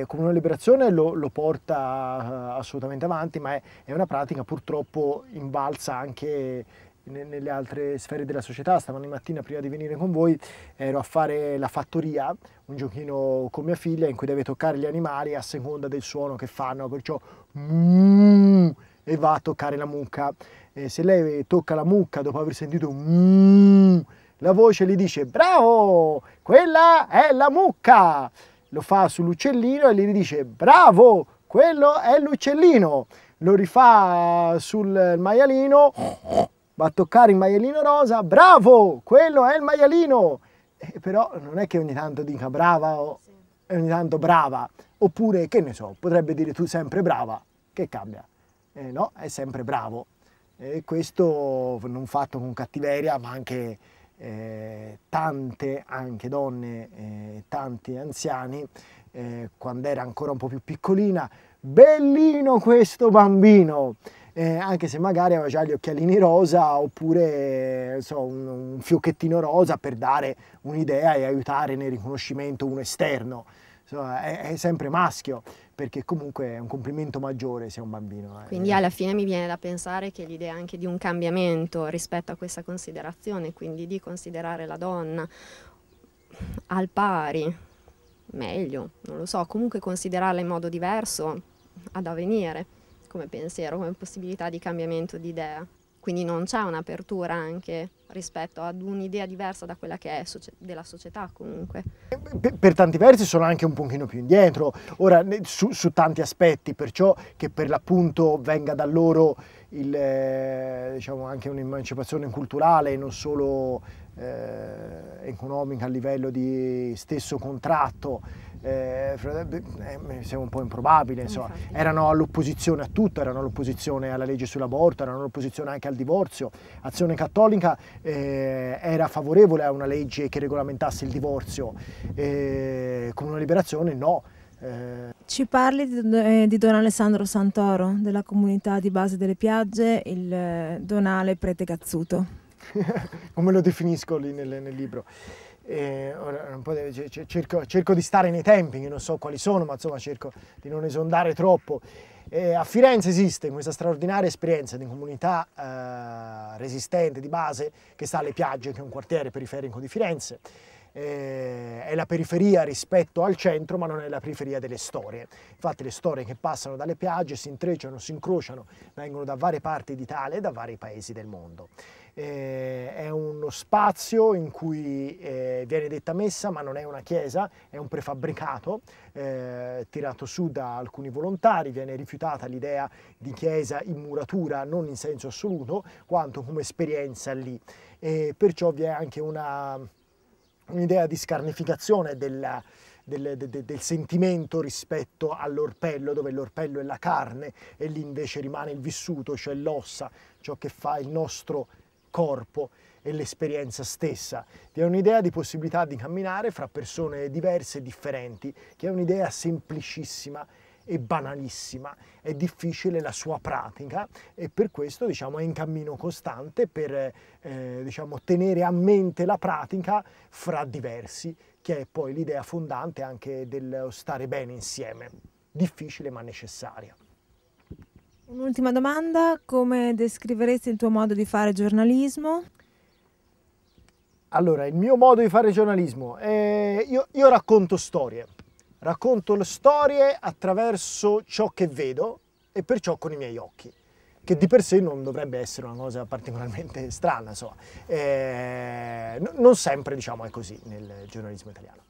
eh, come una liberazione lo, lo porta eh, assolutamente avanti, ma è, è una pratica purtroppo invalsa anche nelle altre sfere della società. Stamani mattina prima di venire con voi ero a fare la fattoria, un giochino con mia figlia in cui deve toccare gli animali a seconda del suono che fanno, perciò mm, e va a toccare la mucca. E se lei tocca la mucca dopo aver sentito mm, la voce gli dice bravo, quella è la mucca. Lo fa sull'uccellino e gli dice bravo, quello è l'uccellino. Lo rifà sul maialino va a toccare il maialino rosa, bravo, quello è il maialino! Eh, però non è che ogni tanto dica brava o sì. ogni tanto brava, oppure che ne so, potrebbe dire tu sempre brava, che cambia? Eh, no, è sempre bravo. E eh, questo non fatto con cattiveria, ma anche eh, tante, anche donne, eh, tanti anziani, eh, quando era ancora un po' più piccolina, bellino questo bambino! eh, anche se magari aveva già gli occhialini rosa oppure so, un, un fiocchettino rosa per dare un'idea e aiutare nel riconoscimento un esterno. Insomma, è, è, sempre maschio, perché comunque è un complimento maggiore se è un bambino. Eh. Quindi alla fine mi viene da pensare che l'idea anche di un cambiamento rispetto a questa considerazione, quindi di considerare la donna al pari, meglio, non lo so, comunque considerarla in modo diverso ad avvenire come pensiero, come possibilità di cambiamento di idea. Quindi non c'è un'apertura anche rispetto ad un'idea diversa da quella che è della società comunque. Per, per, tanti versi sono anche un pochino più indietro, ora su, su tanti aspetti, perciò che per l'appunto venga da loro il, eh, diciamo anche un'emancipazione culturale, non solo eh, economica a livello di stesso contratto, eh, sembra eh, eh, un po' improbabile, insomma. Infatti. erano all'opposizione a tutto, erano all'opposizione alla legge sull'aborto, erano all'opposizione anche al divorzio. Azione Cattolica eh, era favorevole a una legge che regolamentasse il divorzio, eh, con una liberazione no. Eh, Ci parli di, di, Don Alessandro Santoro, della comunità di base delle piagge, il Donale Prete Cazzuto. Come lo definisco lì nel, nel libro? E ora, di, cerco, cerco, di stare nei tempi, che non so quali sono, ma insomma cerco di non esondare troppo. E a Firenze esiste questa straordinaria esperienza di comunità eh, resistente di base che sta alle Piagge, che è un quartiere periferico di Firenze. Eh, è la periferia rispetto al centro, ma non è la periferia delle storie. Infatti le storie che passano dalle Piagge si intrecciano, si incrociano, vengono da varie parti d'Italia e da vari paesi del mondo eh, è uno spazio in cui eh, viene detta messa, ma non è una chiesa, è un prefabbricato eh, tirato su da alcuni volontari, viene rifiutata l'idea di chiesa in muratura non in senso assoluto, quanto come esperienza lì. E perciò vi è anche un'idea di scarnificazione della, del, del, del, sentimento rispetto all'orpello, dove l'orpello è la carne e lì invece rimane il vissuto, cioè l'ossa, ciò che fa il nostro corpo e l'esperienza stessa. Ti è un'idea di possibilità di camminare fra persone diverse e differenti, che è un'idea semplicissima e banalissima, è difficile la sua pratica e per questo diciamo, è in cammino costante per eh, diciamo, tenere a mente la pratica fra diversi, che è poi l'idea fondante anche del stare bene insieme, difficile ma necessaria. Un'ultima domanda, come descriveresti il tuo modo di fare giornalismo? Allora, il mio modo di fare giornalismo, eh, io, io racconto storie, racconto le storie attraverso ciò che vedo e perciò con i miei occhi che di per sé non dovrebbe essere una cosa particolarmente strana, insomma. Eh, non sempre diciamo, è così nel giornalismo italiano.